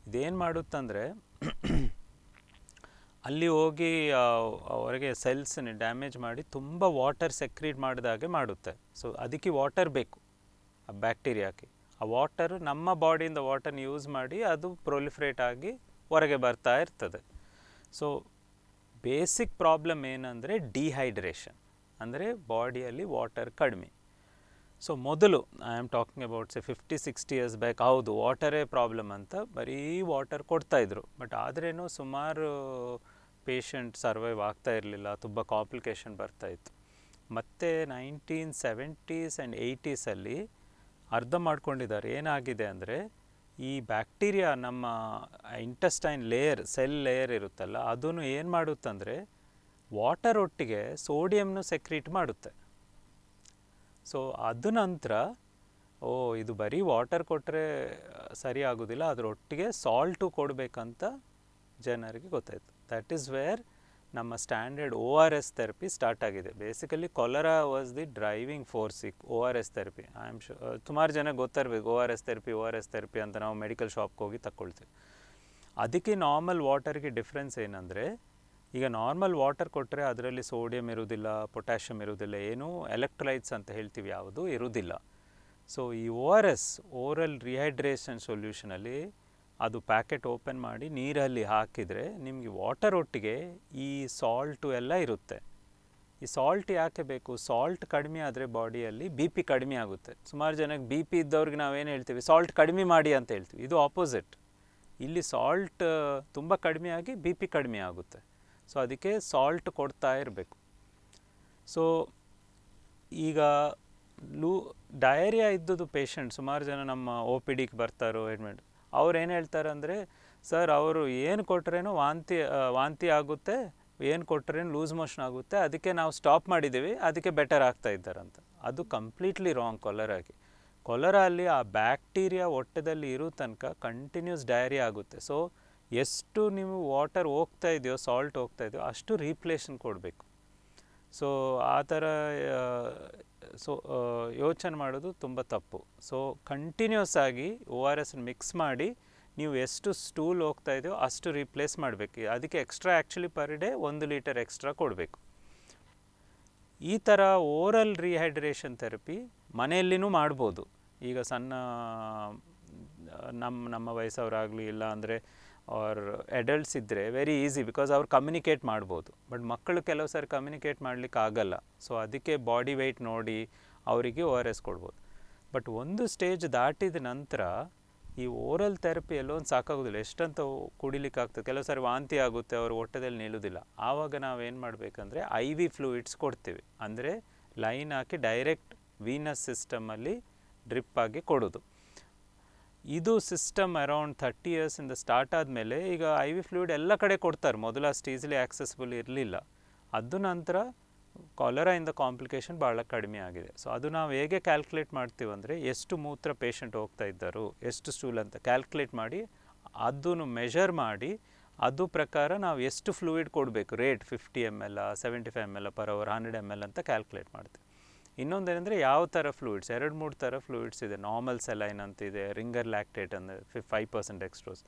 ಇದೇನು ಮಾಡುತ್ತಂದರೆ ಅಲ್ಲಿ ಹೋಗಿ ಅವರಿಗೆ ಸೆಲ್ಸ್ನ ಡ್ಯಾಮೇಜ್ ಮಾಡಿ ತುಂಬ ವಾಟರ್ ಸೆಕ್ರೀಟ್ ಮಾಡಿದಾಗೆ ಮಾಡುತ್ತೆ ಸೊ ಅದಕ್ಕೆ ವಾಟರ್ ಬೇಕು ಆ ಬ್ಯಾಕ್ಟೀರಿಯಾಕ್ಕೆ ಆ ವಾಟರು ನಮ್ಮ ಬಾಡಿಯಿಂದ ವಾಟರ್ನ ಯೂಸ್ ಮಾಡಿ ಅದು ಪ್ರೊಲಿಫ್ರೇಟ್ ಆಗಿ ಹೊರಗೆ ಬರ್ತಾ ಇರ್ತದೆ ಸೊ ಬೇಸಿಕ್ ಪ್ರಾಬ್ಲಮ್ ಏನಂದರೆ ಡಿಹೈಡ್ರೇಷನ್ ಅಂದರೆ ಬಾಡಿಯಲ್ಲಿ ವಾಟರ್ ಕಡಿಮೆ ಸೊ ಮೊದಲು I am talking about say fifty sixty years back ಹೌದು ವಾಟರೇ ಪ್ರಾಬ್ಲಮ್ ಅಂತ ಬರೀ ವಾಟರ್ ಕೊಡ್ತಾಯಿದ್ರು ಬಟ್ ಆದ್ರೇನು ಸುಮಾರು ಪೇಷಂಟ್ ಸರ್ವೈವ್ ಆಗ್ತಾ ಇರಲಿಲ್ಲ ತುಂಬ ಕಾಂಪ್ಲಿಕೇಶನ್ ಬರ್ತಾಯಿತ್ತು ಮತ್ತು ನೈನ್ಟೀನ್ ಸೆವೆಂಟೀಸ್ ಆ್ಯಂಡ್ ಏಯ್ಟೀಸಲ್ಲಿ ಅರ್ಧ ಮಾಡ್ಕೊಂಡಿದ್ದಾರೆ ಏನಾಗಿದೆ ಅಂದರೆ ಈ ಬ್ಯಾಕ್ಟೀರಿಯಾ ನಮ್ಮ ಇಂಟಸ್ಟೈನ್ ಲೇಯರ್ ಸೆಲ್ ಲೇಯರ್ ಇರುತ್ತಲ್ಲ ಅದನ್ನು ಏನು ಮಾಡುತ್ತಂದರೆ ವಾಟರ್ ಒಟ್ಟಿಗೆ ಸೋಡಿಯಂನು ಸೆಕ್ರೀಟ್ ಮಾಡುತ್ತೆ ಸೊ ಅದು ನಂತರ ಓ ಇದು ಬರೀ ವಾಟರ್ ಕೊಟ್ಟರೆ ಸರಿ ಆಗೋದಿಲ್ಲ ಅದರೊಟ್ಟಿಗೆ ಸಾಲ್ಟು ಕೊಡಬೇಕಂತ ಜನರಿಗೆ ಗೊತ್ತಾಯಿತು ದ್ಯಾಟ್ ಈಸ್ ವೇರ್ ನಮ್ಮ standard O R S therapy start ಆಗಿದೆ basically cholera was the driving force ಸಿಕ್ O R S therapy I am sure ಸುಮಾರು ಜನ ಗೊತ್ತಿರಬೇಕು O R S therapy O R S therapy ಅಂತ ನಾವು ಮೆಡಿಕಲ್ ಶಾಪ್ಗೆ ಹೋಗಿ ತಕ್ಕೊಳ್ತೀವಿ ಅದಕ್ಕೆ ನಾರ್ಮಲ್ ವಾಟರ್ಗೆ ಡಿಫ್ರೆನ್ಸ್ ಏನಂದರೆ ಈಗ ನಾರ್ಮಲ್ ವಾಟರ್ ಕೊಟ್ಟರೆ ಅದರಲ್ಲಿ ಸೋಡಿಯಂ ಇರುವುದಿಲ್ಲ ಪೊಟ್ಯಾಷಿಯಮ್ ಇರುವುದಿಲ್ಲ ಏನು ಎಲೆಕ್ಟ್ರಲೈಟ್ಸ್ ಅಂತ ಹೇಳ್ತೀವಿ ಯಾವುದು ಇರುವುದಿಲ್ಲ ಸೊ ಈ O R S oral rehydration ಸೊಲ್ಯೂಷನಲ್ಲಿ ಅದು ಪ್ಯಾಕೆಟ್ ಓಪನ್ ಮಾಡಿ ನೀರಲ್ಲಿ ಹಾಕಿದರೆ ನಿಮಗೆ ವಾಟರ್ ಒಟ್ಟಿಗೆ ಈ ಸಾಲ್ಟು ಎಲ್ಲ ಇರುತ್ತೆ ಈ ಸಾಲ್ಟ್ ಯಾಕೆ ಬೇಕು ಸಾಲ್ಟ್ ಕಡಿಮೆ ಆದರೆ ಬಾಡಿಯಲ್ಲಿ ಬಿ ಪಿ ಕಡಿಮೆ ಆಗುತ್ತೆ ಸುಮಾರು ಜನಕ್ಕೆ ಬಿ ಪಿ ಇದ್ದವ್ರಿಗೆ ನಾವೇನು ಹೇಳ್ತೀವಿ ಸಾಲ್ಟ್ ಕಡಿಮೆ ಮಾಡಿ ಅಂತ ಹೇಳ್ತೀವಿ ಇದು ಆಪೋಸಿಟ್ ಇಲ್ಲಿ ಸಾಲ್ಟ್ ತುಂಬ ಕಡಿಮೆ ಆಗಿ ಬಿ ಪಿ ಕಡಿಮೆ ಆಗುತ್ತೆ ಸೊ ಅದಕ್ಕೆ ಸಾಲ್ಟ್ ಕೊಡ್ತಾ ಇರಬೇಕು ಸೊ ಈಗ ಲೂ ಡಯರಿಯಾ ಇದ್ದದ್ದು ಪೇಷಂಟ್ ಸುಮಾರು ಜನ ನಮ್ಮ ಒ ಪಿ ಡಿಗೆ ಬರ್ತಾರೋ ಎಡ್ಮಿಟ್ ಅವ್ರು ಏನು ಹೇಳ್ತಾರೆ ಅಂದರೆ ಸರ್ ಅವರು ಏನು ಕೊಟ್ರೇನು ವಾಂತಿ ವಾಂತಿ ಆಗುತ್ತೆ ಏನು ಕೊಟ್ರೇನು ಲೂಸ್ ಮೋಷನ್ ಆಗುತ್ತೆ ಅದಕ್ಕೆ ನಾವು ಸ್ಟಾಪ್ ಮಾಡಿದ್ದೀವಿ ಅದಕ್ಕೆ ಬೆಟರ್ ಆಗ್ತಾ ಇದ್ದಾರಂತ ಅದು ಕಂಪ್ಲೀಟ್ಲಿ ರಾಂಗ್ ಕೊಲರಾಗಿ ಕೊಲರ ಅಲ್ಲಿ ಆ ಬ್ಯಾಕ್ಟೀರಿಯಾ ಹೊಟ್ಟೆದಲ್ಲಿ ಇರೋ ತನಕ ಕಂಟಿನ್ಯೂಸ್ ಡಯರಿ ಆಗುತ್ತೆ ಸೊ ಎಷ್ಟು ನೀವು ವಾಟರ್ ಹೋಗ್ತಾ ಇದೆಯೋ ಸಾಲ್ಟ್ ಹೋಗ್ತಾ ಇದೆಯೋ ಅಷ್ಟು ರೀಪ್ಲೇಷನ್ ಕೊಡಬೇಕು ಸೊ ಆ ಥರ ಸೊ ಯೋಚನೆ ಮಾಡೋದು ತುಂಬ ತಪ್ಪು ಸೊ ಕಂಟಿನ್ಯೂಸ್ ಆಗಿ ಓ ಆರ್ ಎಸ್ ಮಿಕ್ಸ್ ಮಾಡಿ ನೀವು ಎಷ್ಟು ಸ್ಟೂಲ್ ಹೋಗ್ತಾ ಇದೆಯೋ ಅಷ್ಟು ರೀಪ್ಲೇಸ್ ಮಾಡಬೇಕು ಅದಕ್ಕೆ ಎಕ್ಸ್ಟ್ರಾ ಆ್ಯಕ್ಚುಲಿ ಪರ್ ಡೇ ಒಂದು ಲೀಟರ್ ಎಕ್ಸ್ಟ್ರಾ ಕೊಡಬೇಕು ಈ ಥರ ಓರಲ್ ರಿಹೈಡ್ರೇಷನ್ ಥೆರಪಿ ಮನೆಯಲ್ಲಿನೂ ಮಾಡ್ಬೋದು ಈಗ ಸಣ್ಣ ನಮ್ಮ ನಮ್ಮ ವಯಸ್ಸವರಾಗಲಿ ಇಲ್ಲ ಅಂದರೆ ಆರ್ ಅಡಲ್ಟ್ಸ್ ಇದ್ದರೆ ವೆರಿ ಈಸಿ ಬಿಕಾಸ್ ಅವ್ರು ಕಮ್ಯುನಿಕೇಟ್ ಮಾಡ್ಬೋದು ಬಟ್ ಮಕ್ಕಳು ಕೆಲವು ಸಾರಿ ಕಮ್ಯುನಿಕೇಟ್ ಮಾಡಲಿಕ್ಕೆ ಆಗಲ್ಲ ಸೊ ಅದಕ್ಕೆ ಬಾಡಿ ವೆಯ್ಟ್ ನೋಡಿ ಅವರಿಗೆ ಓ ಆರ್ ಎಸ್ ಕೊಡ್ಬೋದು ಬಟ್ ಒಂದು ಸ್ಟೇಜ್ ದಾಟಿದ ನಂತರ ಈ ಓರಲ್ ಥೆರಪಿ ಒಂದು ಸಾಕಾಗೋದಿಲ್ಲ ಎಷ್ಟಂತ ಕುಡಿಲಿಕ್ಕೆ ಆಗ್ತದೆ ಕೆಲವು ಸಾರಿ ವಾಂತಿ ಆಗುತ್ತೆ ಅವ್ರ ಹೊಟ್ಟೆದಲ್ಲಿ ನಿಲ್ಲುವುದಿಲ್ಲ ಆವಾಗ ನಾವೇನು ಮಾಡಬೇಕಂದ್ರೆ ಐ ವಿ ಫ್ಲೂಯಿಡ್ಸ್ ಕೊಡ್ತೀವಿ ಅಂದರೆ ಲೈನ್ ಹಾಕಿ ಡೈರೆಕ್ಟ್ ವೀನಸ್ ಸಿಸ್ಟಮಲ್ಲಿ ಡ್ರಿಪ್ ಆಗಿ ಕೊಡೋದು ಇದು ಸಿಸ್ಟಮ್ ಅರೌಂಡ್ ಥರ್ಟಿ ಇಯರ್ಸಿಂದ ಸ್ಟಾರ್ಟ್ ಆದಮೇಲೆ ಈಗ ಐ ವಿ ಫ್ಲೂಯಿಡ್ ಎಲ್ಲ ಕಡೆ ಕೊಡ್ತಾರೆ ಮೊದಲು ಅಷ್ಟು ಈಸಿಲಿ ಆ್ಯಕ್ಸೆಸಿಬಲ್ ಇರಲಿಲ್ಲ ಅದು ನಂತರ ಕಾಲರಾಯಿಂದ ಇಂದ ಕಾಂಪ್ಲಿಕೇಶನ್ ಭಾಳ ಕಡಿಮೆ ಆಗಿದೆ ಸೊ ಅದು ನಾವು ಹೇಗೆ ಕ್ಯಾಲ್ಕುಲೇಟ್ ಮಾಡ್ತೀವಂದರೆ ಎಷ್ಟು ಮೂತ್ರ ಪೇಷಂಟ್ ಹೋಗ್ತಾ ಇದ್ದರು ಎಷ್ಟು ಸ್ಟೂಲ್ ಅಂತ ಕ್ಯಾಲ್ಕುಲೇಟ್ ಮಾಡಿ ಅದನ್ನು ಮೆಷರ್ ಮಾಡಿ ಅದು ಪ್ರಕಾರ ನಾವು ಎಷ್ಟು ಫ್ಲೂಯಿಡ್ ಕೊಡಬೇಕು rate fifty M L seventy five M L per hour hundred M L ಅಂತ ಕ್ಯಾಲ್ಕುಲೇಟ್ ಮಾಡ್ತೀವಿ ಇನ್ನೊಂದೇನೆಂದರೆ ಯಾವ ಥರ ಫ್ಲೂಯಿಡ್ಸ್ ಎರಡು ಮೂರು ಥರ ಫ್ಲೂಯಿಡ್ಸ್ ಇದೆ ನಾರ್ಮಲ್ ಸೆಲೈನ್ ಇದೆ ರಿಂಗರ್ ಲ್ಯಾಕ್ಟೇಟ್ ಅಂದರೆ five five percent dextrose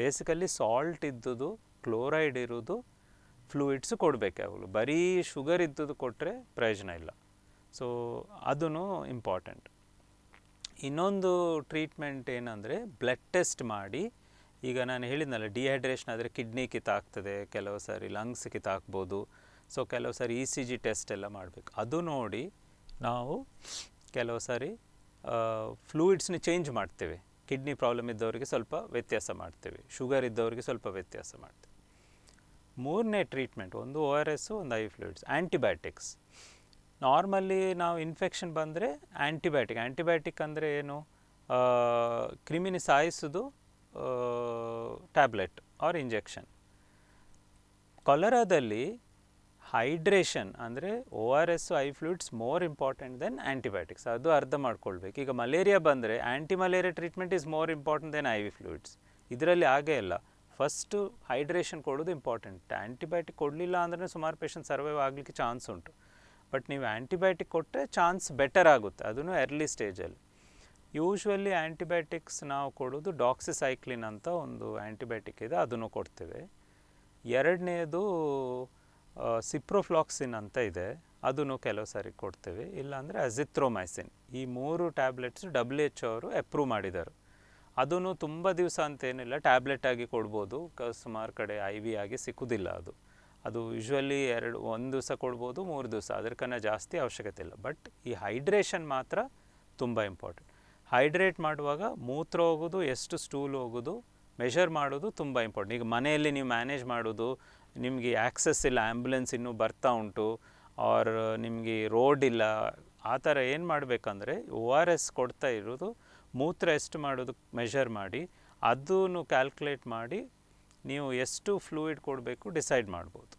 basically salt ಇದ್ದುದು ಕ್ಲೋರೈಡ್ ಇರೋದು ಫ್ಲೂಯಿಡ್ಸ್ ಕೊಡಬೇಕು ಅವಳು ಬರೀ ಶುಗರ್ ಇದ್ದುದು ಕೊಟ್ಟರೆ ಪ್ರಯೋಜನ ಇಲ್ಲ ಸೊ ಅದೂ ಇಂಪಾರ್ಟೆಂಟ್ ಇನ್ನೊಂದು ಟ್ರೀಟ್ಮೆಂಟ್ ಏನಂದರೆ ಬ್ಲಡ್ ಟೆಸ್ಟ್ ಮಾಡಿ ಈಗ ನಾನು ಹೇಳಿದ್ನಲ್ಲ ಡಿಹೈಡ್ರೇಷನ್ ಆದರೆ ಕಿಡ್ನಿ ಕಿತ್ತಾಗ್ತದೆ ಕೆಲವು ಸಾರಿ ಲಂಗ್ಸ್ ಕಿತ್ತಾಕ್ಬೋದು ಸೊ ಕೆಲವು ಸಾರಿ ಇ ಸಿ ಜಿ ಟೆಸ್ಟ್ ಎಲ್ಲ ಮಾಡಬೇಕು ಅದು ನೋಡಿ ನಾವು ಕೆಲವು ಸಾರಿ ಫ್ಲೂಯಿಡ್ಸ್ನ ಚೇಂಜ್ ಮಾಡ್ತೇವೆ ಕಿಡ್ನಿ ಪ್ರಾಬ್ಲಮ್ ಇದ್ದವರಿಗೆ ಸ್ವಲ್ಪ ವ್ಯತ್ಯಾಸ ಮಾಡ್ತೇವೆ ಶುಗರ್ ಇದ್ದವರಿಗೆ ಸ್ವಲ್ಪ ವ್ಯತ್ಯಾಸ ಮಾಡ್ತೇವೆ ಮೂರನೇ ಟ್ರೀಟ್ಮೆಂಟ್ ಒಂದು ಓ ಆರ್ ಎಸ್ಸು ಒಂದು ಐ ಫ್ಲೂಯಿಡ್ಸ್ ಆ್ಯಂಟಿಬಯೋಟಿಕ್ಸ್ ನಾರ್ಮಲಿ ನಾವು ಇನ್ಫೆಕ್ಷನ್ ಬಂದರೆ ಆ್ಯಂಟಿಬಯೋಟಿಕ್ ಆ್ಯಂಟಿಬಯೋಟಿಕ್ ಅಂದರೆ ಏನು ಕ್ರಿಮಿನಿ ಸಾಯಿಸೋದು ಟ್ಯಾಬ್ಲೆಟ್ ಆರ್ ಇಂಜೆಕ್ಷನ್ ಕೊಲರಾದಲ್ಲಿ ಹೈಡ್ರೇಷನ್ ಅಂದರೆ O R S I fluids more important than antibiotics ಅದು ಅರ್ಥ ಮಾಡ್ಕೊಳ್ಬೇಕು ಈಗ ಮಲೇರಿಯಾ ಬಂದರೆ anti malaria treatment is more important than I V fluids ಇದರಲ್ಲಿ ಹಾಗೇ ಇಲ್ಲ ಫಸ್ಟು ಹೈಡ್ರೇಷನ್ ಕೊಡೋದು ಇಂಪಾರ್ಟೆಂಟ್ ಆ್ಯಂಟಿಬಯೋಟಿಕ್ ಕೊಡಲಿಲ್ಲ ಅಂದ್ರೆ ಸುಮಾರು ಪೇಷಂಟ್ ಸರ್ವೈವ್ ಆಗಲಿಕ್ಕೆ ಚಾನ್ಸ್ ಉಂಟು ಬಟ್ ನೀವು ಆ್ಯಂಟಿಬಯೋಟಿಕ್ ಕೊಟ್ಟರೆ ಚಾನ್ಸ್ ಬೆಟರ್ ಆಗುತ್ತೆ ಅದನ್ನು ಎರ್ಲಿ ಸ್ಟೇಜಲ್ಲಿ ಯೂಶ್ವಲಿ ಆ್ಯಂಟಿಬಯೋಟಿಕ್ಸ್ ನಾವು ಕೊಡೋದು ಡಾಕ್ಸಿಸೈಕ್ಲಿನ್ ಅಂತ ಒಂದು ಆ್ಯಂಟಿಬಯೋಟಿಕ್ ಇದೆ ಅದನ್ನು ಕೊಡ್ತೇವೆ ಎರಡನೇದು ಸಿಪ್ರೋಫ್ಲಾಕ್ಸಿನ್ ಅಂತ ಇದೆ ಅದನ್ನು ಕೆಲವು ಸಾರಿ ಕೊಡ್ತೀವಿ ಇಲ್ಲಾಂದರೆ ಅಜಿಥ್ರೋಮೈಸಿನ್ ಈ ಮೂರು ಟ್ಯಾಬ್ಲೆಟ್ಸ್ ಡಬ್ಲ್ಯೂ ಎಚ್ ಅವರು ಅಪ್ರೂವ್ ಮಾಡಿದ್ದಾರೆ ಅದನ್ನು ತುಂಬ ದಿವಸ ಅಂತೇನಿಲ್ಲ ಟ್ಯಾಬ್ಲೆಟ್ ಆಗಿ ಕೊಡ್ಬೋದು ಸುಮಾರು ಕಡೆ ಐ ವಿ ಆಗಿ ಸಿಕ್ಕುವುದಿಲ್ಲ ಅದು ಅದು ಯೂಶ್ವಲಿ ಎರಡು ಒಂದು ದಿವಸ ಕೊಡ್ಬೋದು ಮೂರು ದಿವಸ ಅದಕ್ಕನ್ನ ಜಾಸ್ತಿ ಅವಶ್ಯಕತೆ ಇಲ್ಲ ಬಟ್ ಈ ಹೈಡ್ರೇಷನ್ ಮಾತ್ರ ತುಂಬ ಇಂಪಾರ್ಟೆಂಟ್ ಹೈಡ್ರೇಟ್ ಮಾಡುವಾಗ ಮೂತ್ರ ಹೋಗೋದು ಎಷ್ಟು ಸ್ಟೂಲ್ ಹೋಗೋದು ಮೆಷರ್ ಮಾಡೋದು ತುಂಬ ಇಂಪಾರ್ಟೆಂಟ್ ಈಗ ಮನೆಯಲ್ಲಿ ನೀವು ಮ್ಯಾನೇಜ್ ಮಾಡೋದು ನಿಮಗೆ ಆ್ಯಕ್ಸಸ್ ಇಲ್ಲ ಆ್ಯಂಬುಲೆನ್ಸ್ ಇನ್ನೂ ಬರ್ತಾ ಉಂಟು ಆರ್ ನಿಮಗೆ ರೋಡ್ ಇಲ್ಲ ಆ ಥರ ಏನು ಮಾಡಬೇಕಂದ್ರೆ ಓ ಆರ್ ಎಸ್ ಕೊಡ್ತಾ ಇರೋದು ಮೂತ್ರ ಎಷ್ಟು ಮಾಡೋದು ಮೆಷರ್ ಮಾಡಿ ಅದನ್ನು ಕ್ಯಾಲ್ಕುಲೇಟ್ ಮಾಡಿ ನೀವು ಎಷ್ಟು ಫ್ಲೂಯಿಡ್ ಕೊಡಬೇಕು ಡಿಸೈಡ್ ಮಾಡ್ಬೋದು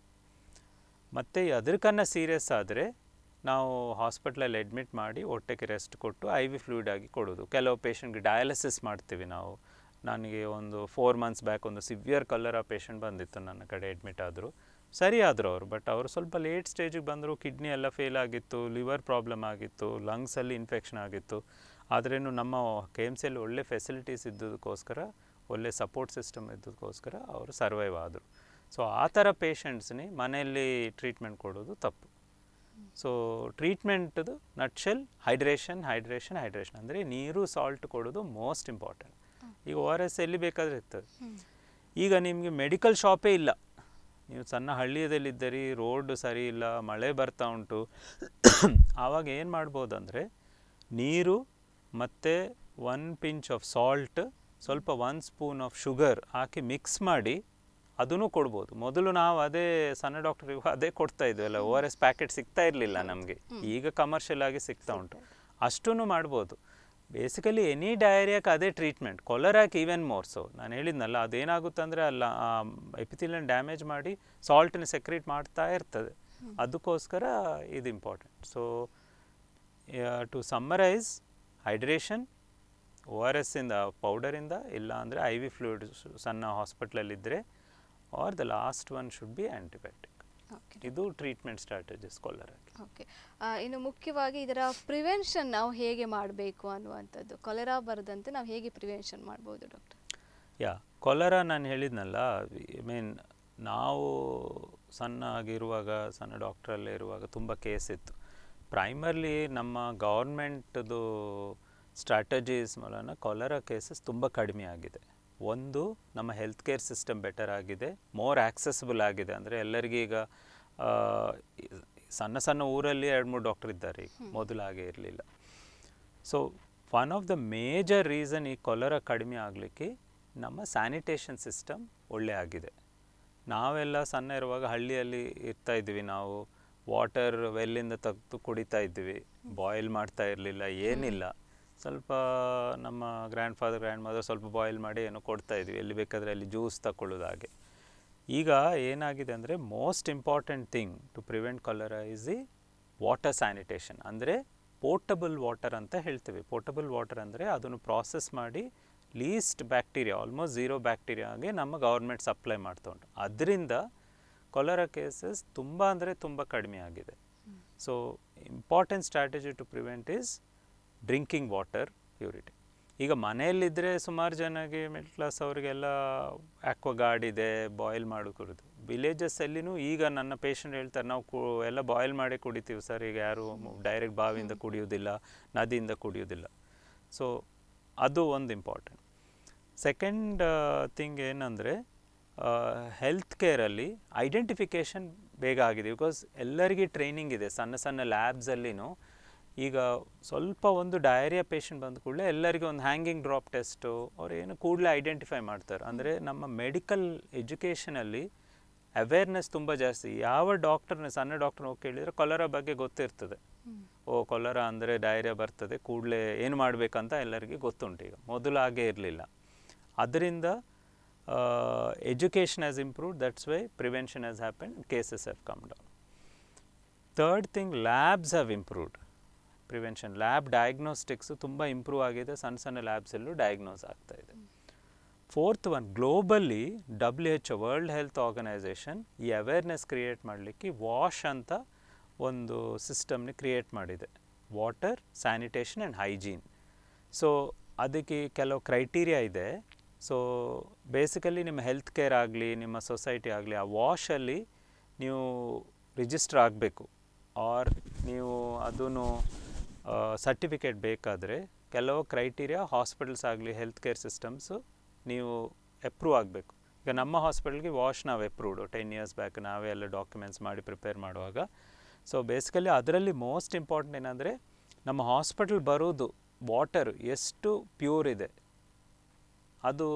ಮತ್ತು ಅದಕ್ಕನ್ನ ಸೀರಿಯಸ್ ಆದರೆ ನಾವು ಹಾಸ್ಪಿಟ್ಲಲ್ಲಿ ಅಡ್ಮಿಟ್ ಮಾಡಿ ಹೊಟ್ಟೆಗೆ ರೆಸ್ಟ್ ಕೊಟ್ಟು ಐ ವಿ ಫ್ಲೂಯಿಡ್ ಆಗಿ ಕೊಡೋದು ಕೆಲವು ಪೇಷಂಟ್ಗೆ ಡಯಾಲಿಸಿಸ್ ಮಾಡ್ತೀವಿ ನಾವು ನನಗೆ ಒಂದು ಫೋರ್ ಮಂತ್ಸ್ ಬ್ಯಾಕ್ ಒಂದು ಸಿವಿಯರ್ ಕಲ್ಲರ ಪೇಷಂಟ್ ಬಂದಿತ್ತು ನನ್ನ ಕಡೆ ಅಡ್ಮಿಟ್ ಆದರೂ ಸರಿ ಆದರು ಅವರು ಬಟ್ ಅವರು ಸ್ವಲ್ಪ ಲೇಟ್ ಸ್ಟೇಜಿಗೆ ಬಂದರು ಕಿಡ್ನಿ ಎಲ್ಲ ಫೇಲ್ ಆಗಿತ್ತು ಲಿವರ್ ಪ್ರಾಬ್ಲಮ್ ಆಗಿತ್ತು ಲಂಗ್ಸಲ್ಲಿ ಇನ್ಫೆಕ್ಷನ್ ಆಗಿತ್ತು ಆದ್ರೇನು ನಮ್ಮ ಕೆ ಎಮ್ ಸಿಯಲ್ಲಿ ಒಳ್ಳೆ ಫೆಸಿಲಿಟೀಸ್ ಇದ್ದದಕ್ಕೋಸ್ಕರ ಒಳ್ಳೆ ಸಪೋರ್ಟ್ ಸಿಸ್ಟಮ್ ಇದ್ದದಕ್ಕೋಸ್ಕರ ಅವರು ಸರ್ವೈವ್ ಆದರು ಸೊ ಆ ಥರ ಪೇಷಂಟ್ಸ್ನೇ ಮನೆಯಲ್ಲಿ ಟ್ರೀಟ್ಮೆಂಟ್ ಕೊಡೋದು ತಪ್ಪು ಸೊ ಟ್ರೀಟ್ಮೆಂಟ್ದು ಶೆಲ್ ಹೈಡ್ರೇಷನ್ ಹೈಡ್ರೇಷನ್ ಹೈಡ್ರೇಷನ್ ಅಂದರೆ ನೀರು ಸಾಲ್ಟ್ ಕೊಡೋದು ಮೋಸ್ಟ್ ಇಂಪಾರ್ಟೆಂಟ್ ಈಗ ಓ ಆರ್ ಎಸ್ ಎಲ್ಲಿ ಬೇಕಾದರೆ ಇರ್ತದೆ ಈಗ ನಿಮಗೆ ಮೆಡಿಕಲ್ ಶಾಪೇ ಇಲ್ಲ ನೀವು ಸಣ್ಣ ಹಳ್ಳಿಯದಲ್ಲಿದ್ದರಿ ರೋಡ್ ಸರಿ ಇಲ್ಲ ಮಳೆ ಬರ್ತಾ ಉಂಟು ಆವಾಗ ಏನು ಮಾಡ್ಬೋದಂದರೆ ನೀರು ಮತ್ತು ಒನ್ ಪಿಂಚ್ ಆಫ್ ಸಾಲ್ಟ್ ಸ್ವಲ್ಪ ಒನ್ ಸ್ಪೂನ್ ಆಫ್ ಶುಗರ್ ಹಾಕಿ ಮಿಕ್ಸ್ ಮಾಡಿ ಅದನ್ನು ಕೊಡ್ಬೋದು ಮೊದಲು ನಾವು ಅದೇ ಸಣ್ಣ ಡಾಕ್ಟ್ರಿಗೂ ಅದೇ ಕೊಡ್ತಾ ಇದ್ವಲ್ಲ ಓ ಆರ್ ಎಸ್ ಪ್ಯಾಕೆಟ್ ಸಿಗ್ತಾ ಇರಲಿಲ್ಲ ನಮಗೆ ಈಗ ಕಮರ್ಷಿಯಲ್ ಆಗಿ ಸಿಗ್ತಾ ಉಂಟು ಅಷ್ಟೂ ಮಾಡ್ಬೋದು ಬೇಸಿಕಲಿ ಎನಿ ಡಯರಿಯಾಕ್ ಅದೇ ಟ್ರೀಟ್ಮೆಂಟ್ ಕೊಲರಾಕ್ ಈವೆನ್ ಮೋರ್ ಸೊ ನಾನು ಹೇಳಿದ್ನಲ್ಲ ಅದೇನಾಗುತ್ತೆ ಅಂದರೆ ಅಲ್ಲ ಎಪಿಥಿಲನ್ ಡ್ಯಾಮೇಜ್ ಮಾಡಿ ಸಾಲ್ಟನ್ನು ಸೆಕ್ರೇಟ್ ಮಾಡ್ತಾ ಇರ್ತದೆ ಅದಕ್ಕೋಸ್ಕರ ಇದು important so to summarise hydration O R ಎಸ್ಸಿಂದ ಪೌಡರಿಂದ ಇಲ್ಲ ಅಂದರೆ ಐ ವಿ ಫ್ಲೂಯಿಡ್ ಸಣ್ಣ ಹಾಸ್ಪಿಟ್ಲಲ್ಲಿದ್ದರೆ or the last one should be antibiotic ಇದು ಟ್ರೀಟ್ಮೆಂಟ್ ಸ್ಟ್ರಾಟಜಿಸ್ ಕೊಲರ ಓಕೆ ಇನ್ನು ಮುಖ್ಯವಾಗಿ ಇದರ ಪ್ರಿವೆನ್ಷನ್ ನಾವು ಹೇಗೆ ಮಾಡಬೇಕು ಅನ್ನುವಂಥದ್ದು ಕೊಲೆರಾ ಬರದಂತೆ ನಾವು ಹೇಗೆ ಪ್ರಿವೆನ್ಷನ್ ಮಾಡ್ಬೋದು ಡಾಕ್ಟರ್ ಯಾ ಕೊಲರ ನಾನು ಹೇಳಿದ್ನಲ್ಲ ಐ ಮೀನ್ ನಾವು ಸಣ್ಣ ಆಗಿರುವಾಗ ಸಣ್ಣ ಡಾಕ್ಟ್ರಲ್ಲೇ ಇರುವಾಗ ತುಂಬ ಕೇಸ್ ಇತ್ತು ಪ್ರೈಮರ್ಲಿ ನಮ್ಮ ಗೌರ್ಮೆಂಟ್ದು ಸ್ಟ್ರಾಟಜೀಸ್ ಮೂಲನ ಕೊಲರ ಕೇಸಸ್ ತುಂಬ ಕಡಿಮೆ ಆಗಿದೆ ಒಂದು ನಮ್ಮ ಹೆಲ್ತ್ ಕೇರ್ ಸಿಸ್ಟಮ್ ಬೆಟರ್ ಆಗಿದೆ ಮೋರ್ ಆ್ಯಕ್ಸೆಸಿಬಲ್ ಆಗಿದೆ ಅಂದರೆ ಎಲ್ಲರಿಗೀಗ ಸಣ್ಣ ಸಣ್ಣ ಊರಲ್ಲಿ ಎರಡು ಮೂರು ಡಾಕ್ಟರ್ ಇದ್ದಾರೆ ಈಗ ಮೊದಲು ಹಾಗೆ ಇರಲಿಲ್ಲ so one of the major reason ಈ ಕೊಲರ ಕಡಿಮೆ ಆಗಲಿಕ್ಕೆ ನಮ್ಮ ಸ್ಯಾನಿಟೇಷನ್ ಸಿಸ್ಟಮ್ ಒಳ್ಳೆ ಆಗಿದೆ ನಾವೆಲ್ಲ ಸಣ್ಣ ಇರುವಾಗ ಹಳ್ಳಿಯಲ್ಲಿ ಇರ್ತಾ ಇದ್ವಿ ನಾವು ವಾಟರ್ ವೆಲ್ಲಿಂದ ತೆಗೆದು ಕುಡಿತಾ ಇದ್ವಿ ಬಾಯ್ಲ್ ಮಾಡ್ತಾ ಇರಲಿಲ್ಲ ಏನಿಲ್ಲ ಸ್ವಲ್ಪ ನಮ್ಮ ಗ್ರ್ಯಾಂಡ್ ಫಾದರ್ ಗ್ರ್ಯಾಂಡ್ ಮದರ್ ಸ್ವಲ್ಪ ಬಾಯ್ಲ್ ಮಾಡಿ ಏನೋ ಇದ್ವಿ ಎಲ್ಲಿ ಬೇಕಾದರೆ ಅಲ್ಲಿ ಜ್ಯೂಸ್ ತಗೊಳ್ಳೋದು ಹಾಗೆ ಈಗ ಏನಾಗಿದೆ ಅಂದರೆ most important thing to prevent cholera is the water sanitation ಅಂದರೆ ಪೋರ್ಟಬಲ್ ವಾಟರ್ ಅಂತ ಹೇಳ್ತೀವಿ ಪೋರ್ಟಬಲ್ ವಾಟರ್ ಅಂದರೆ ಅದನ್ನು ಪ್ರಾಸೆಸ್ ಮಾಡಿ ಲೀಸ್ಟ್ ಬ್ಯಾಕ್ಟೀರಿಯಾ ಆಲ್ಮೋಸ್ಟ್ ಝೀರೋ ಬ್ಯಾಕ್ಟೀರಿಯಾಗೆ ನಮ್ಮ ಗೌರ್ಮೆಂಟ್ ಸಪ್ಲೈ ಮಾಡ್ತಾ ಉಂಟು ಅದರಿಂದ ಕೊಲರ ಕೇಸಸ್ ತುಂಬ ಅಂದರೆ ತುಂಬ ಕಡಿಮೆ ಆಗಿದೆ so important strategy to prevent is drinking water purity ಈಗ ಮನೆಯಲ್ಲಿದ್ದರೆ ಸುಮಾರು ಜನಗೆ ಮಿಡ್ ಕ್ಲಾಸ್ ಅವರಿಗೆಲ್ಲ ಆಕ್ವಗಾರ್ಡ್ ಇದೆ ಬಾಯ್ಲ್ ಮಾಡಿ ಕುಡಿದು ವಿಲೇಜಸ್ಸಲ್ಲಿನೂ ಈಗ ನನ್ನ ಪೇಷಂಟ್ ಹೇಳ್ತಾರೆ ನಾವು ಕು ಎಲ್ಲ ಬಾಯ್ಲ್ ಮಾಡಿ ಕುಡಿತೀವಿ ಸರ್ ಈಗ ಯಾರು ಡೈರೆಕ್ಟ್ ಬಾವಿಯಿಂದ ಕುಡಿಯೋದಿಲ್ಲ ನದಿಯಿಂದ ಕುಡಿಯೋದಿಲ್ಲ ಸೊ ಅದು ಒಂದು ಇಂಪಾರ್ಟೆಂಟ್ ಸೆಕೆಂಡ್ ಥಿಂಗ್ ಏನಂದರೆ ಹೆಲ್ತ್ ಕೇರಲ್ಲಿ ಐಡೆಂಟಿಫಿಕೇಷನ್ ಬೇಗ ಆಗಿದೆ ಬಿಕಾಸ್ ಎಲ್ಲರಿಗೆ ಟ್ರೈನಿಂಗ್ ಇದೆ ಸಣ್ಣ ಸಣ್ಣ ಲ್ಯಾಬ್ಸಲ್ಲಿನೂ ಈಗ ಸ್ವಲ್ಪ ಒಂದು ಡಯರಿಯಾ ಪೇಷಂಟ್ ಬಂದ ಕೂಡಲೇ ಎಲ್ಲರಿಗೂ ಒಂದು ಹ್ಯಾಂಗಿಂಗ್ ಡ್ರಾಪ್ ಟೆಸ್ಟು ಅವ್ರು ಏನು ಕೂಡಲೇ ಐಡೆಂಟಿಫೈ ಮಾಡ್ತಾರೆ ಅಂದರೆ ನಮ್ಮ ಮೆಡಿಕಲ್ ಎಜುಕೇಷನಲ್ಲಿ ಅವೇರ್ನೆಸ್ ತುಂಬ ಜಾಸ್ತಿ ಯಾವ ಡಾಕ್ಟರ್ನ ಸಣ್ಣ ಡಾಕ್ಟರ್ ಹೋಗಿ ಕೇಳಿದರೆ ಕೊಲರ ಬಗ್ಗೆ ಗೊತ್ತಿರ್ತದೆ ಓ ಕೊಲರ ಅಂದರೆ ಡಯರಿಯಾ ಬರ್ತದೆ ಕೂಡಲೇ ಏನು ಮಾಡಬೇಕಂತ ಎಲ್ಲರಿಗೆ ಗೊತ್ತುಂಟು ಈಗ ಮೊದಲು ಹಾಗೆ ಇರಲಿಲ್ಲ ಅದರಿಂದ education has improved that's why prevention has happen cases have come down third thing labs have improved prevention lab diagnostics ತುಂಬ ಇಂಪ್ರೂವ್ ಆಗಿದೆ ಸಣ್ಣ ಸಣ್ಣ ಲ್ಯಾಬ್ಸಲ್ಲೂ ಡಯಾಗ್ನೋಸ್ ಆಗ್ತಾ ಇದೆ fourth one globally W H world health organisation ಈ ಅವೇರ್ನೆಸ್ ಕ್ರಿಯೇಟ್ ಮಾಡಲಿಕ್ಕೆ wash ಅಂತ ಒಂದು ಸಿಸ್ಟಮ್ನ ಕ್ರಿಯೇಟ್ ಮಾಡಿದೆ water sanitation and hygiene so ಅದಕ್ಕೆ ಕೆಲವು ಕ್ರೈಟೀರಿಯಾ ಇದೆ ಸೊ ಬೇಸಿಕಲಿ ನಿಮ್ಮ ಹೆಲ್ತ್ ಕೇರ್ ಆಗಲಿ ನಿಮ್ಮ ಸೊಸೈಟಿ ಆಗಲಿ ಆ ವಾಶಲ್ಲಿ ನೀವು ರಿಜಿಸ್ಟರ್ ಆಗಬೇಕು ಆರ್ ನೀವು ಅದನ್ನು ಸರ್ಟಿಫಿಕೇಟ್ ಬೇಕಾದರೆ ಕೆಲವು ಕ್ರೈಟೀರಿಯಾ ಹಾಸ್ಪಿಟಲ್ಸ್ ಆಗಲಿ ಹೆಲ್ತ್ ಕೇರ್ ಸಿಸ್ಟಮ್ಸು ನೀವು ಎಪ್ರೂವ್ ಆಗಬೇಕು ಈಗ ನಮ್ಮ ಹಾಸ್ಪಿಟಲ್ಗೆ ವಾಶ್ ನಾವು ಎಪ್ರೂವ್ಡು ಟೆನ್ ಇಯರ್ಸ್ ಬ್ಯಾಕ್ ನಾವೇ ಎಲ್ಲ ಡಾಕ್ಯುಮೆಂಟ್ಸ್ ಮಾಡಿ ಪ್ರಿಪೇರ್ ಮಾಡುವಾಗ ಸೊ ಬೇಸಿಕಲಿ ಅದರಲ್ಲಿ ಮೋಸ್ಟ್ ಇಂಪಾರ್ಟೆಂಟ್ ಏನಂದರೆ ನಮ್ಮ ಹಾಸ್ಪಿಟಲ್ ಬರೋದು ವಾಟರ್ ಎಷ್ಟು ಪ್ಯೂರ್ ಇದೆ ಅದು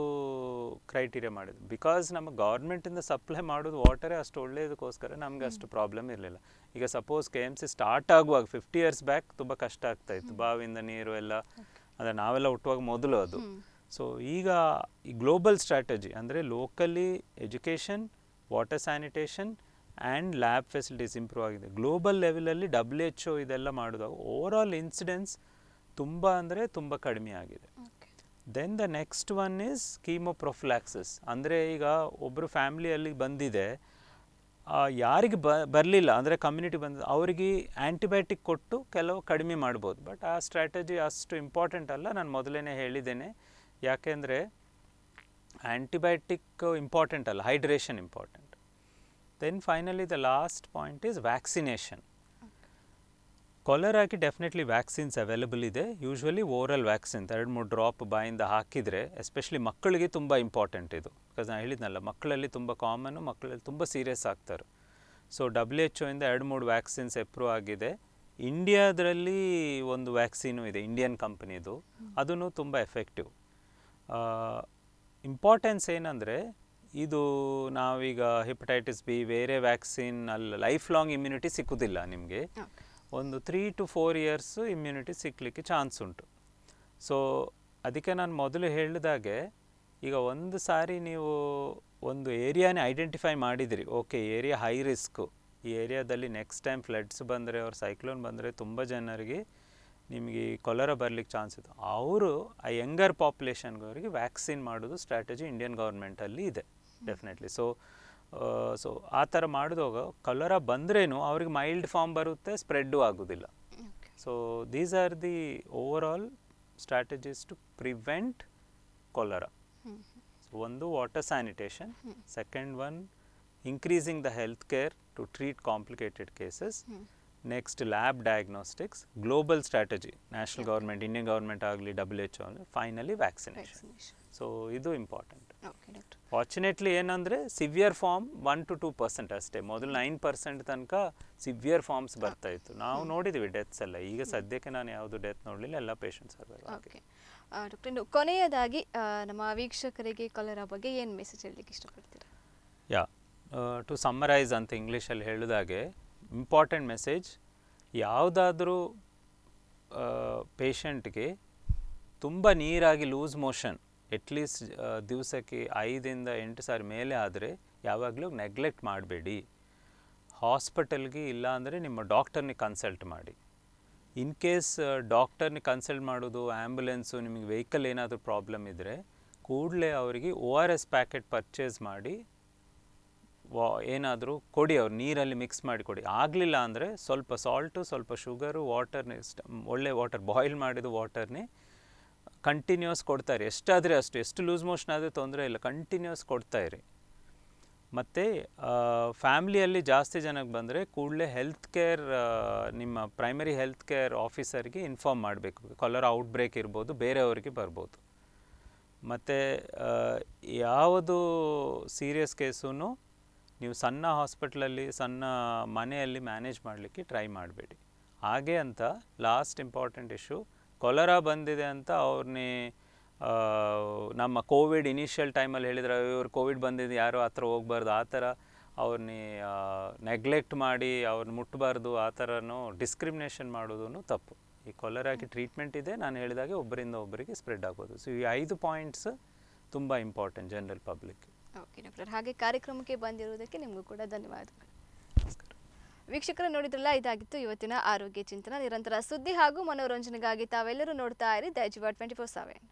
ಕ್ರೈಟೀರಿಯಾ ಮಾಡಿದ್ದು ಬಿಕಾಸ್ ನಮ್ಮ ಗೌರ್ಮೆಂಟಿಂದ ಸಪ್ಲೈ ಮಾಡೋದು ವಾಟರೇ ಅಷ್ಟು ಒಳ್ಳೆಯದಕ್ಕೋಸ್ಕರ ನಮಗೆ ಅಷ್ಟು ಪ್ರಾಬ್ಲಮ್ ಇರಲಿಲ್ಲ ಈಗ suppose K M C start ಆಗುವಾಗ ಫಿಫ್ಟಿ ಇಯರ್ಸ್ ಬ್ಯಾಕ್ ತುಂಬ ಕಷ್ಟ ಆಗ್ತಾ ಇತ್ತು ಬಾವಿಂದ ನೀರು ಎಲ್ಲ ಅಂದರೆ ನಾವೆಲ್ಲ ಹುಟ್ಟುವಾಗ ಮೊದಲು ಅದು ಸೊ ಈಗ ಈ ಗ್ಲೋಬಲ್ ಸ್ಟ್ರಾಟಜಿ ಅಂದರೆ locally education water sanitation and lab facilities improve ಆಗಿದೆ ಗ್ಲೋಬಲ್ ಲೆವೆಲಲ್ಲಿ ಡಬ್ಲ್ಯೂ ಎಚ್ ಓ ಇದೆಲ್ಲ ಮಾಡಿದಾಗ ಓವರ್ ಆಲ್ ಇನ್ಸಿಡೆನ್ಸ್ ತುಂಬ ಅಂದರೆ ತುಂಬ ಕಡಿಮೆ ಆಗಿದೆ then the next one is chemoprophylaxis ಅಂದರೆ ಈಗ ಒಬ್ಬರು ಫ್ಯಾಮಿಲಿಯಲ್ಲಿ ಬಂದಿದೆ ಯಾರಿಗೆ ಬ ಬರಲಿಲ್ಲ ಅಂದರೆ ಕಮ್ಯುನಿಟಿ ಬಂದ ಅವರಿಗೆ ಆ್ಯಂಟಿಬಯೋಟಿಕ್ ಕೊಟ್ಟು ಕೆಲವು ಕಡಿಮೆ ಮಾಡ್ಬೋದು ಬಟ್ ಆ ಸ್ಟ್ರಾಟಜಿ ಅಷ್ಟು ಇಂಪಾರ್ಟೆಂಟ್ ಅಲ್ಲ ನಾನು ಮೊದಲೇ ಹೇಳಿದ್ದೇನೆ ಯಾಕೆಂದರೆ ಆ್ಯಂಟಿಬಯೋಟಿಕ್ ಇಂಪಾರ್ಟೆಂಟ್ ಅಲ್ಲ hydration important then finally the last point is vaccination ಕೊಲೆರಾಗೆ ಡೆಫಿನೆಟ್ಲಿ ವ್ಯಾಕ್ಸಿನ್ಸ್ ಅವೈಲಬಲ್ ಇದೆ ಯೂಶ್ವಲಿ ಓರಲ್ ವ್ಯಾಕ್ಸಿನ್ಸ್ ಎರಡು ಮೂರು ಡ್ರಾಪ್ ಬಾಯಿಂದ ಹಾಕಿದರೆ ಎಸ್ಪೆಷಲಿ ಮಕ್ಕಳಿಗೆ ತುಂಬ ಇಂಪಾರ್ಟೆಂಟ್ ಇದು ಬಿಕಾಸ್ ನಾನು ಹೇಳಿದ್ನಲ್ಲ ಮಕ್ಕಳಲ್ಲಿ ತುಂಬ ಕಾಮನ್ನು ಮಕ್ಕಳಲ್ಲಿ ತುಂಬ ಸೀರಿಯಸ್ ಆಗ್ತಾರೆ ಸೊ ಡಬ್ಲ್ಯೂ ಎಚ್ ಒಯಿಂದ ಎರಡು ಮೂರು ವ್ಯಾಕ್ಸಿನ್ಸ್ ಎಪ್ರೂವ್ ಆಗಿದೆ ಇಂಡಿಯಾದಲ್ಲಿ ಒಂದು ವ್ಯಾಕ್ಸಿನು ಇದೆ ಇಂಡಿಯನ್ ಕಂಪ್ನಿದು ಅದೂ ತುಂಬ ಎಫೆಕ್ಟಿವ್ ಇಂಪಾರ್ಟೆನ್ಸ್ ಏನಂದರೆ ಇದು ನಾವೀಗ ಹೆಪಟೈಟಿಸ್ ಬಿ ಬೇರೆ ವ್ಯಾಕ್ಸಿನ್ ಅಲ್ಲಿ ಲೈಫ್ ಲಾಂಗ್ ಇಮ್ಯುನಿಟಿ ಸಿಕ್ಕುವುದಿಲ್ಲ ನಿಮಗೆ ಒಂದು three to four years immunity ಸಿಕ್ಕಲಿಕ್ಕೆ ಚಾನ್ಸ್ ಉಂಟು ಸೊ ಅದಕ್ಕೆ ನಾನು ಮೊದಲು ಹೇಳಿದಾಗೆ ಈಗ ಒಂದು ಸಾರಿ ನೀವು ಒಂದು ಏರಿಯಾನೇ ಐಡೆಂಟಿಫೈ ಮಾಡಿದಿರಿ ಓಕೆ ಏರಿಯಾ ಹೈ ರಿಸ್ಕು ಈ ಏರಿಯಾದಲ್ಲಿ ನೆಕ್ಸ್ಟ್ ಟೈಮ್ ಫ್ಲಡ್ಸ್ ಬಂದರೆ ಅವ್ರ ಸೈಕ್ಲೋನ್ ಬಂದರೆ ತುಂಬ ಜನರಿಗೆ ನಿಮಗೆ ಕೊಲರ ಬರಲಿಕ್ಕೆ ಚಾನ್ಸ್ ಇತ್ತು ಅವರು ಆ ಯಂಗರ್ ಪಾಪ್ಯುಲೇಷನ್ಗೆ ವ್ಯಾಕ್ಸಿನ್ ಮಾಡೋದು ಸ್ಟ್ರಾಟಜಿ ಇಂಡಿಯನ್ ಗೌರ್ಮೆಂಟಲ್ಲಿ ಇದೆ ಡೆಫಿನೆಟ್ಲಿ ಸೊ ಸೊ ಆ ಥರ ಮಾಡಿದಾಗ ಕಲರ ಬಂದ್ರೇನು ಅವ್ರಿಗೆ ಮೈಲ್ಡ್ ಫಾರ್ಮ್ ಬರುತ್ತೆ ಸ್ಪ್ರೆಡ್ಡು ಆಗೋದಿಲ್ಲ so these are the overall strategies to prevent cholera ಒಂದು water sanitation second one increasing the health care to treat complicated cases next lab diagnostics global strategy national government Indian government ಆಗಲಿ W H ಆಗಲಿ finally vaccination so ಇದು important fortunately ಏನಂದರೆ severe form one to two percent ಅಷ್ಟೇ ಮೊದಲು nine percent ತನಕ severe forms ಬರ್ತಾ ಇತ್ತು ನಾವು ನೋಡಿದ್ದೀವಿ ಡೆತ್ಸ್ ಎಲ್ಲ ಈಗ ಸದ್ಯಕ್ಕೆ ನಾನು ಯಾವುದು ಡೆತ್ ನೋಡಲಿಲ್ಲ ಎಲ್ಲ ಪೇಷಂಟ್ಸ್ ಓಕೆ ಕೊನೆಯದಾಗಿ ನಮ್ಮ ವೀಕ್ಷಕರಿಗೆ ಕಲರ ಬಗ್ಗೆ ಏನು ಮೆಸೇಜ್ ಹೇಳಲಿಕ್ಕೆ ಇಷ್ಟಪಡ್ತೀರಾ ಯಾ ಟು ಸಮ್ಮರೈಸ್ ಅಂತ ಇಂಗ್ಲೀಷಲ್ಲಿ ಹೇಳಿದಾಗೆ ಇಂಪಾರ್ಟೆಂಟ್ ಮೆಸೇಜ್ ಯಾವುದಾದ್ರೂ ಪೇಷಂಟ್ಗೆ ತುಂಬ ನೀರಾಗಿ ಲೂಸ್ ಮೋಷನ್ ಅಟ್ಲೀಸ್ಟ್ uh, ದಿವಸಕ್ಕೆ ಐದಿಂದ ಎಂಟು ಸಾರಿ ಮೇಲೆ ಆದರೆ ಯಾವಾಗಲೂ ನೆಗ್ಲೆಕ್ಟ್ ಮಾಡಬೇಡಿ ಹಾಸ್ಪಿಟಲ್ಗೆ ಇಲ್ಲಾಂದರೆ ನಿಮ್ಮ ಡಾಕ್ಟರ್ನಿಗೆ ಕನ್ಸಲ್ಟ್ ಮಾಡಿ ಇನ್ ಕೇಸ್ ಡಾಕ್ಟರ್ನ ಕನ್ಸಲ್ಟ್ ಮಾಡೋದು ಆ್ಯಂಬುಲೆನ್ಸು ನಿಮಗೆ ವೆಹಿಕಲ್ ಏನಾದರೂ ಪ್ರಾಬ್ಲಮ್ ಇದ್ದರೆ ಕೂಡಲೇ ಅವರಿಗೆ O R S packet purchase ಮಾಡಿ ವಾ ಏನಾದರೂ ಕೊಡಿ ಅವ್ರು ನೀರಲ್ಲಿ ಮಿಕ್ಸ್ ಮಾಡಿ ಕೊಡಿ ಆಗಲಿಲ್ಲ ಅಂದರೆ ಸ್ವಲ್ಪ ಸಾಲ್ಟು ಸ್ವಲ್ಪ ಶುಗರು ವಾಟರ್ನೇ ಒಳ್ಳೆ ವಾಟರ್ ಬಾಯ್ಲ್ ಮಾಡಿದ ವಾಟರ್ನೇ ಕಂಟಿನ್ಯೂಸ್ ಕೊಡ್ತಾ ಇರಿ ಎಷ್ಟಾದರೆ ಅಷ್ಟು ಎಷ್ಟು ಲೂಸ್ ಮೋಷನ್ ಆದರೆ ತೊಂದರೆ ಇಲ್ಲ ಕಂಟಿನ್ಯೂಸ್ ಕೊಡ್ತಾ ಇರಿ ಮತ್ತು ಫ್ಯಾಮ್ಲಿಯಲ್ಲಿ ಜಾಸ್ತಿ ಜನಕ್ಕೆ ಬಂದರೆ ಕೂಡಲೇ ಹೆಲ್ತ್ ಕೇರ್ ನಿಮ್ಮ ಪ್ರೈಮರಿ ಹೆಲ್ತ್ ಕೇರ್ ಆಫೀಸರ್ಗೆ ಇನ್ಫಾರ್ಮ್ ಮಾಡಬೇಕು ಕಲರ್ ಔಟ್ ಬ್ರೇಕ್ ಇರ್ಬೋದು ಬೇರೆಯವ್ರಿಗೆ ಬರ್ಬೋದು ಮತ್ತು ಯಾವುದು ಸೀರಿಯಸ್ ಕೇಸೂ ನೀವು ಸಣ್ಣ ಹಾಸ್ಪಿಟ್ಲಲ್ಲಿ ಸಣ್ಣ ಮನೆಯಲ್ಲಿ ಮ್ಯಾನೇಜ್ ಮಾಡಲಿಕ್ಕೆ ಟ್ರೈ ಮಾಡಬೇಡಿ ಹಾಗೆ ಅಂತ ಲಾಸ್ಟ್ ಇಂಪಾರ್ಟೆಂಟ್ ಇಶ್ಯೂ ಕೊಲರಾ ಬಂದಿದೆ ಅಂತ ಅವ್ರನ್ನೇ ನಮ್ಮ ಕೋವಿಡ್ ಇನಿಷಿಯಲ್ ಟೈಮಲ್ಲಿ ಹೇಳಿದ್ರೆ ಇವ್ರು ಕೋವಿಡ್ ಬಂದಿದ್ದು ಯಾರು ಆ ಥರ ಹೋಗ್ಬಾರ್ದು ಆ ಥರ ಅವ್ರನ್ನೇ ನೆಗ್ಲೆಕ್ಟ್ ಮಾಡಿ ಅವ್ರನ್ನ ಮುಟ್ಟಬಾರ್ದು ಆ ಥರನೂ ಡಿಸ್ಕ್ರಿಮಿನೇಷನ್ ಮಾಡೋದು ತಪ್ಪು ಈ ಕೊಲರಾಗಿ ಟ್ರೀಟ್ಮೆಂಟ್ ಇದೆ ನಾನು ಹೇಳಿದಾಗೆ ಒಬ್ಬರಿಂದ ಒಬ್ಬರಿಗೆ ಸ್ಪ್ರೆಡ್ ಆಗ್ಬೋದು ಸೊ ಈ ಐದು ಪಾಯಿಂಟ್ಸ್ ತುಂಬ important general public okay doctor ಹಾಗೆ ಕಾರ್ಯಕ್ರಮಕ್ಕೆ ಬಂದಿರುವುದಕ್ಕೆ ನಿಮಗೂ ಕೂಡ ಧನ್ಯವಾದಗಳು ವೀಕ್ಷಕರು ನೋಡಿದ್ರಲ್ಲ ಇದಾಗಿತ್ತು ಇವತ್ತಿನ ಆರೋಗ್ಯ ಚಿಂತನ ನಿರಂತರ ಸುದ್ದಿ ಹಾಗೂ ಮನೋರಂಜನೆಗಾಗಿ ತಾವೆಲ್ಲರೂ ನೋಡ್ತಾ ಇರಿ ದಯಜೀವ ಟ್ವೆಂಟಿ ಫೋರ್ ಸೆವೆನ್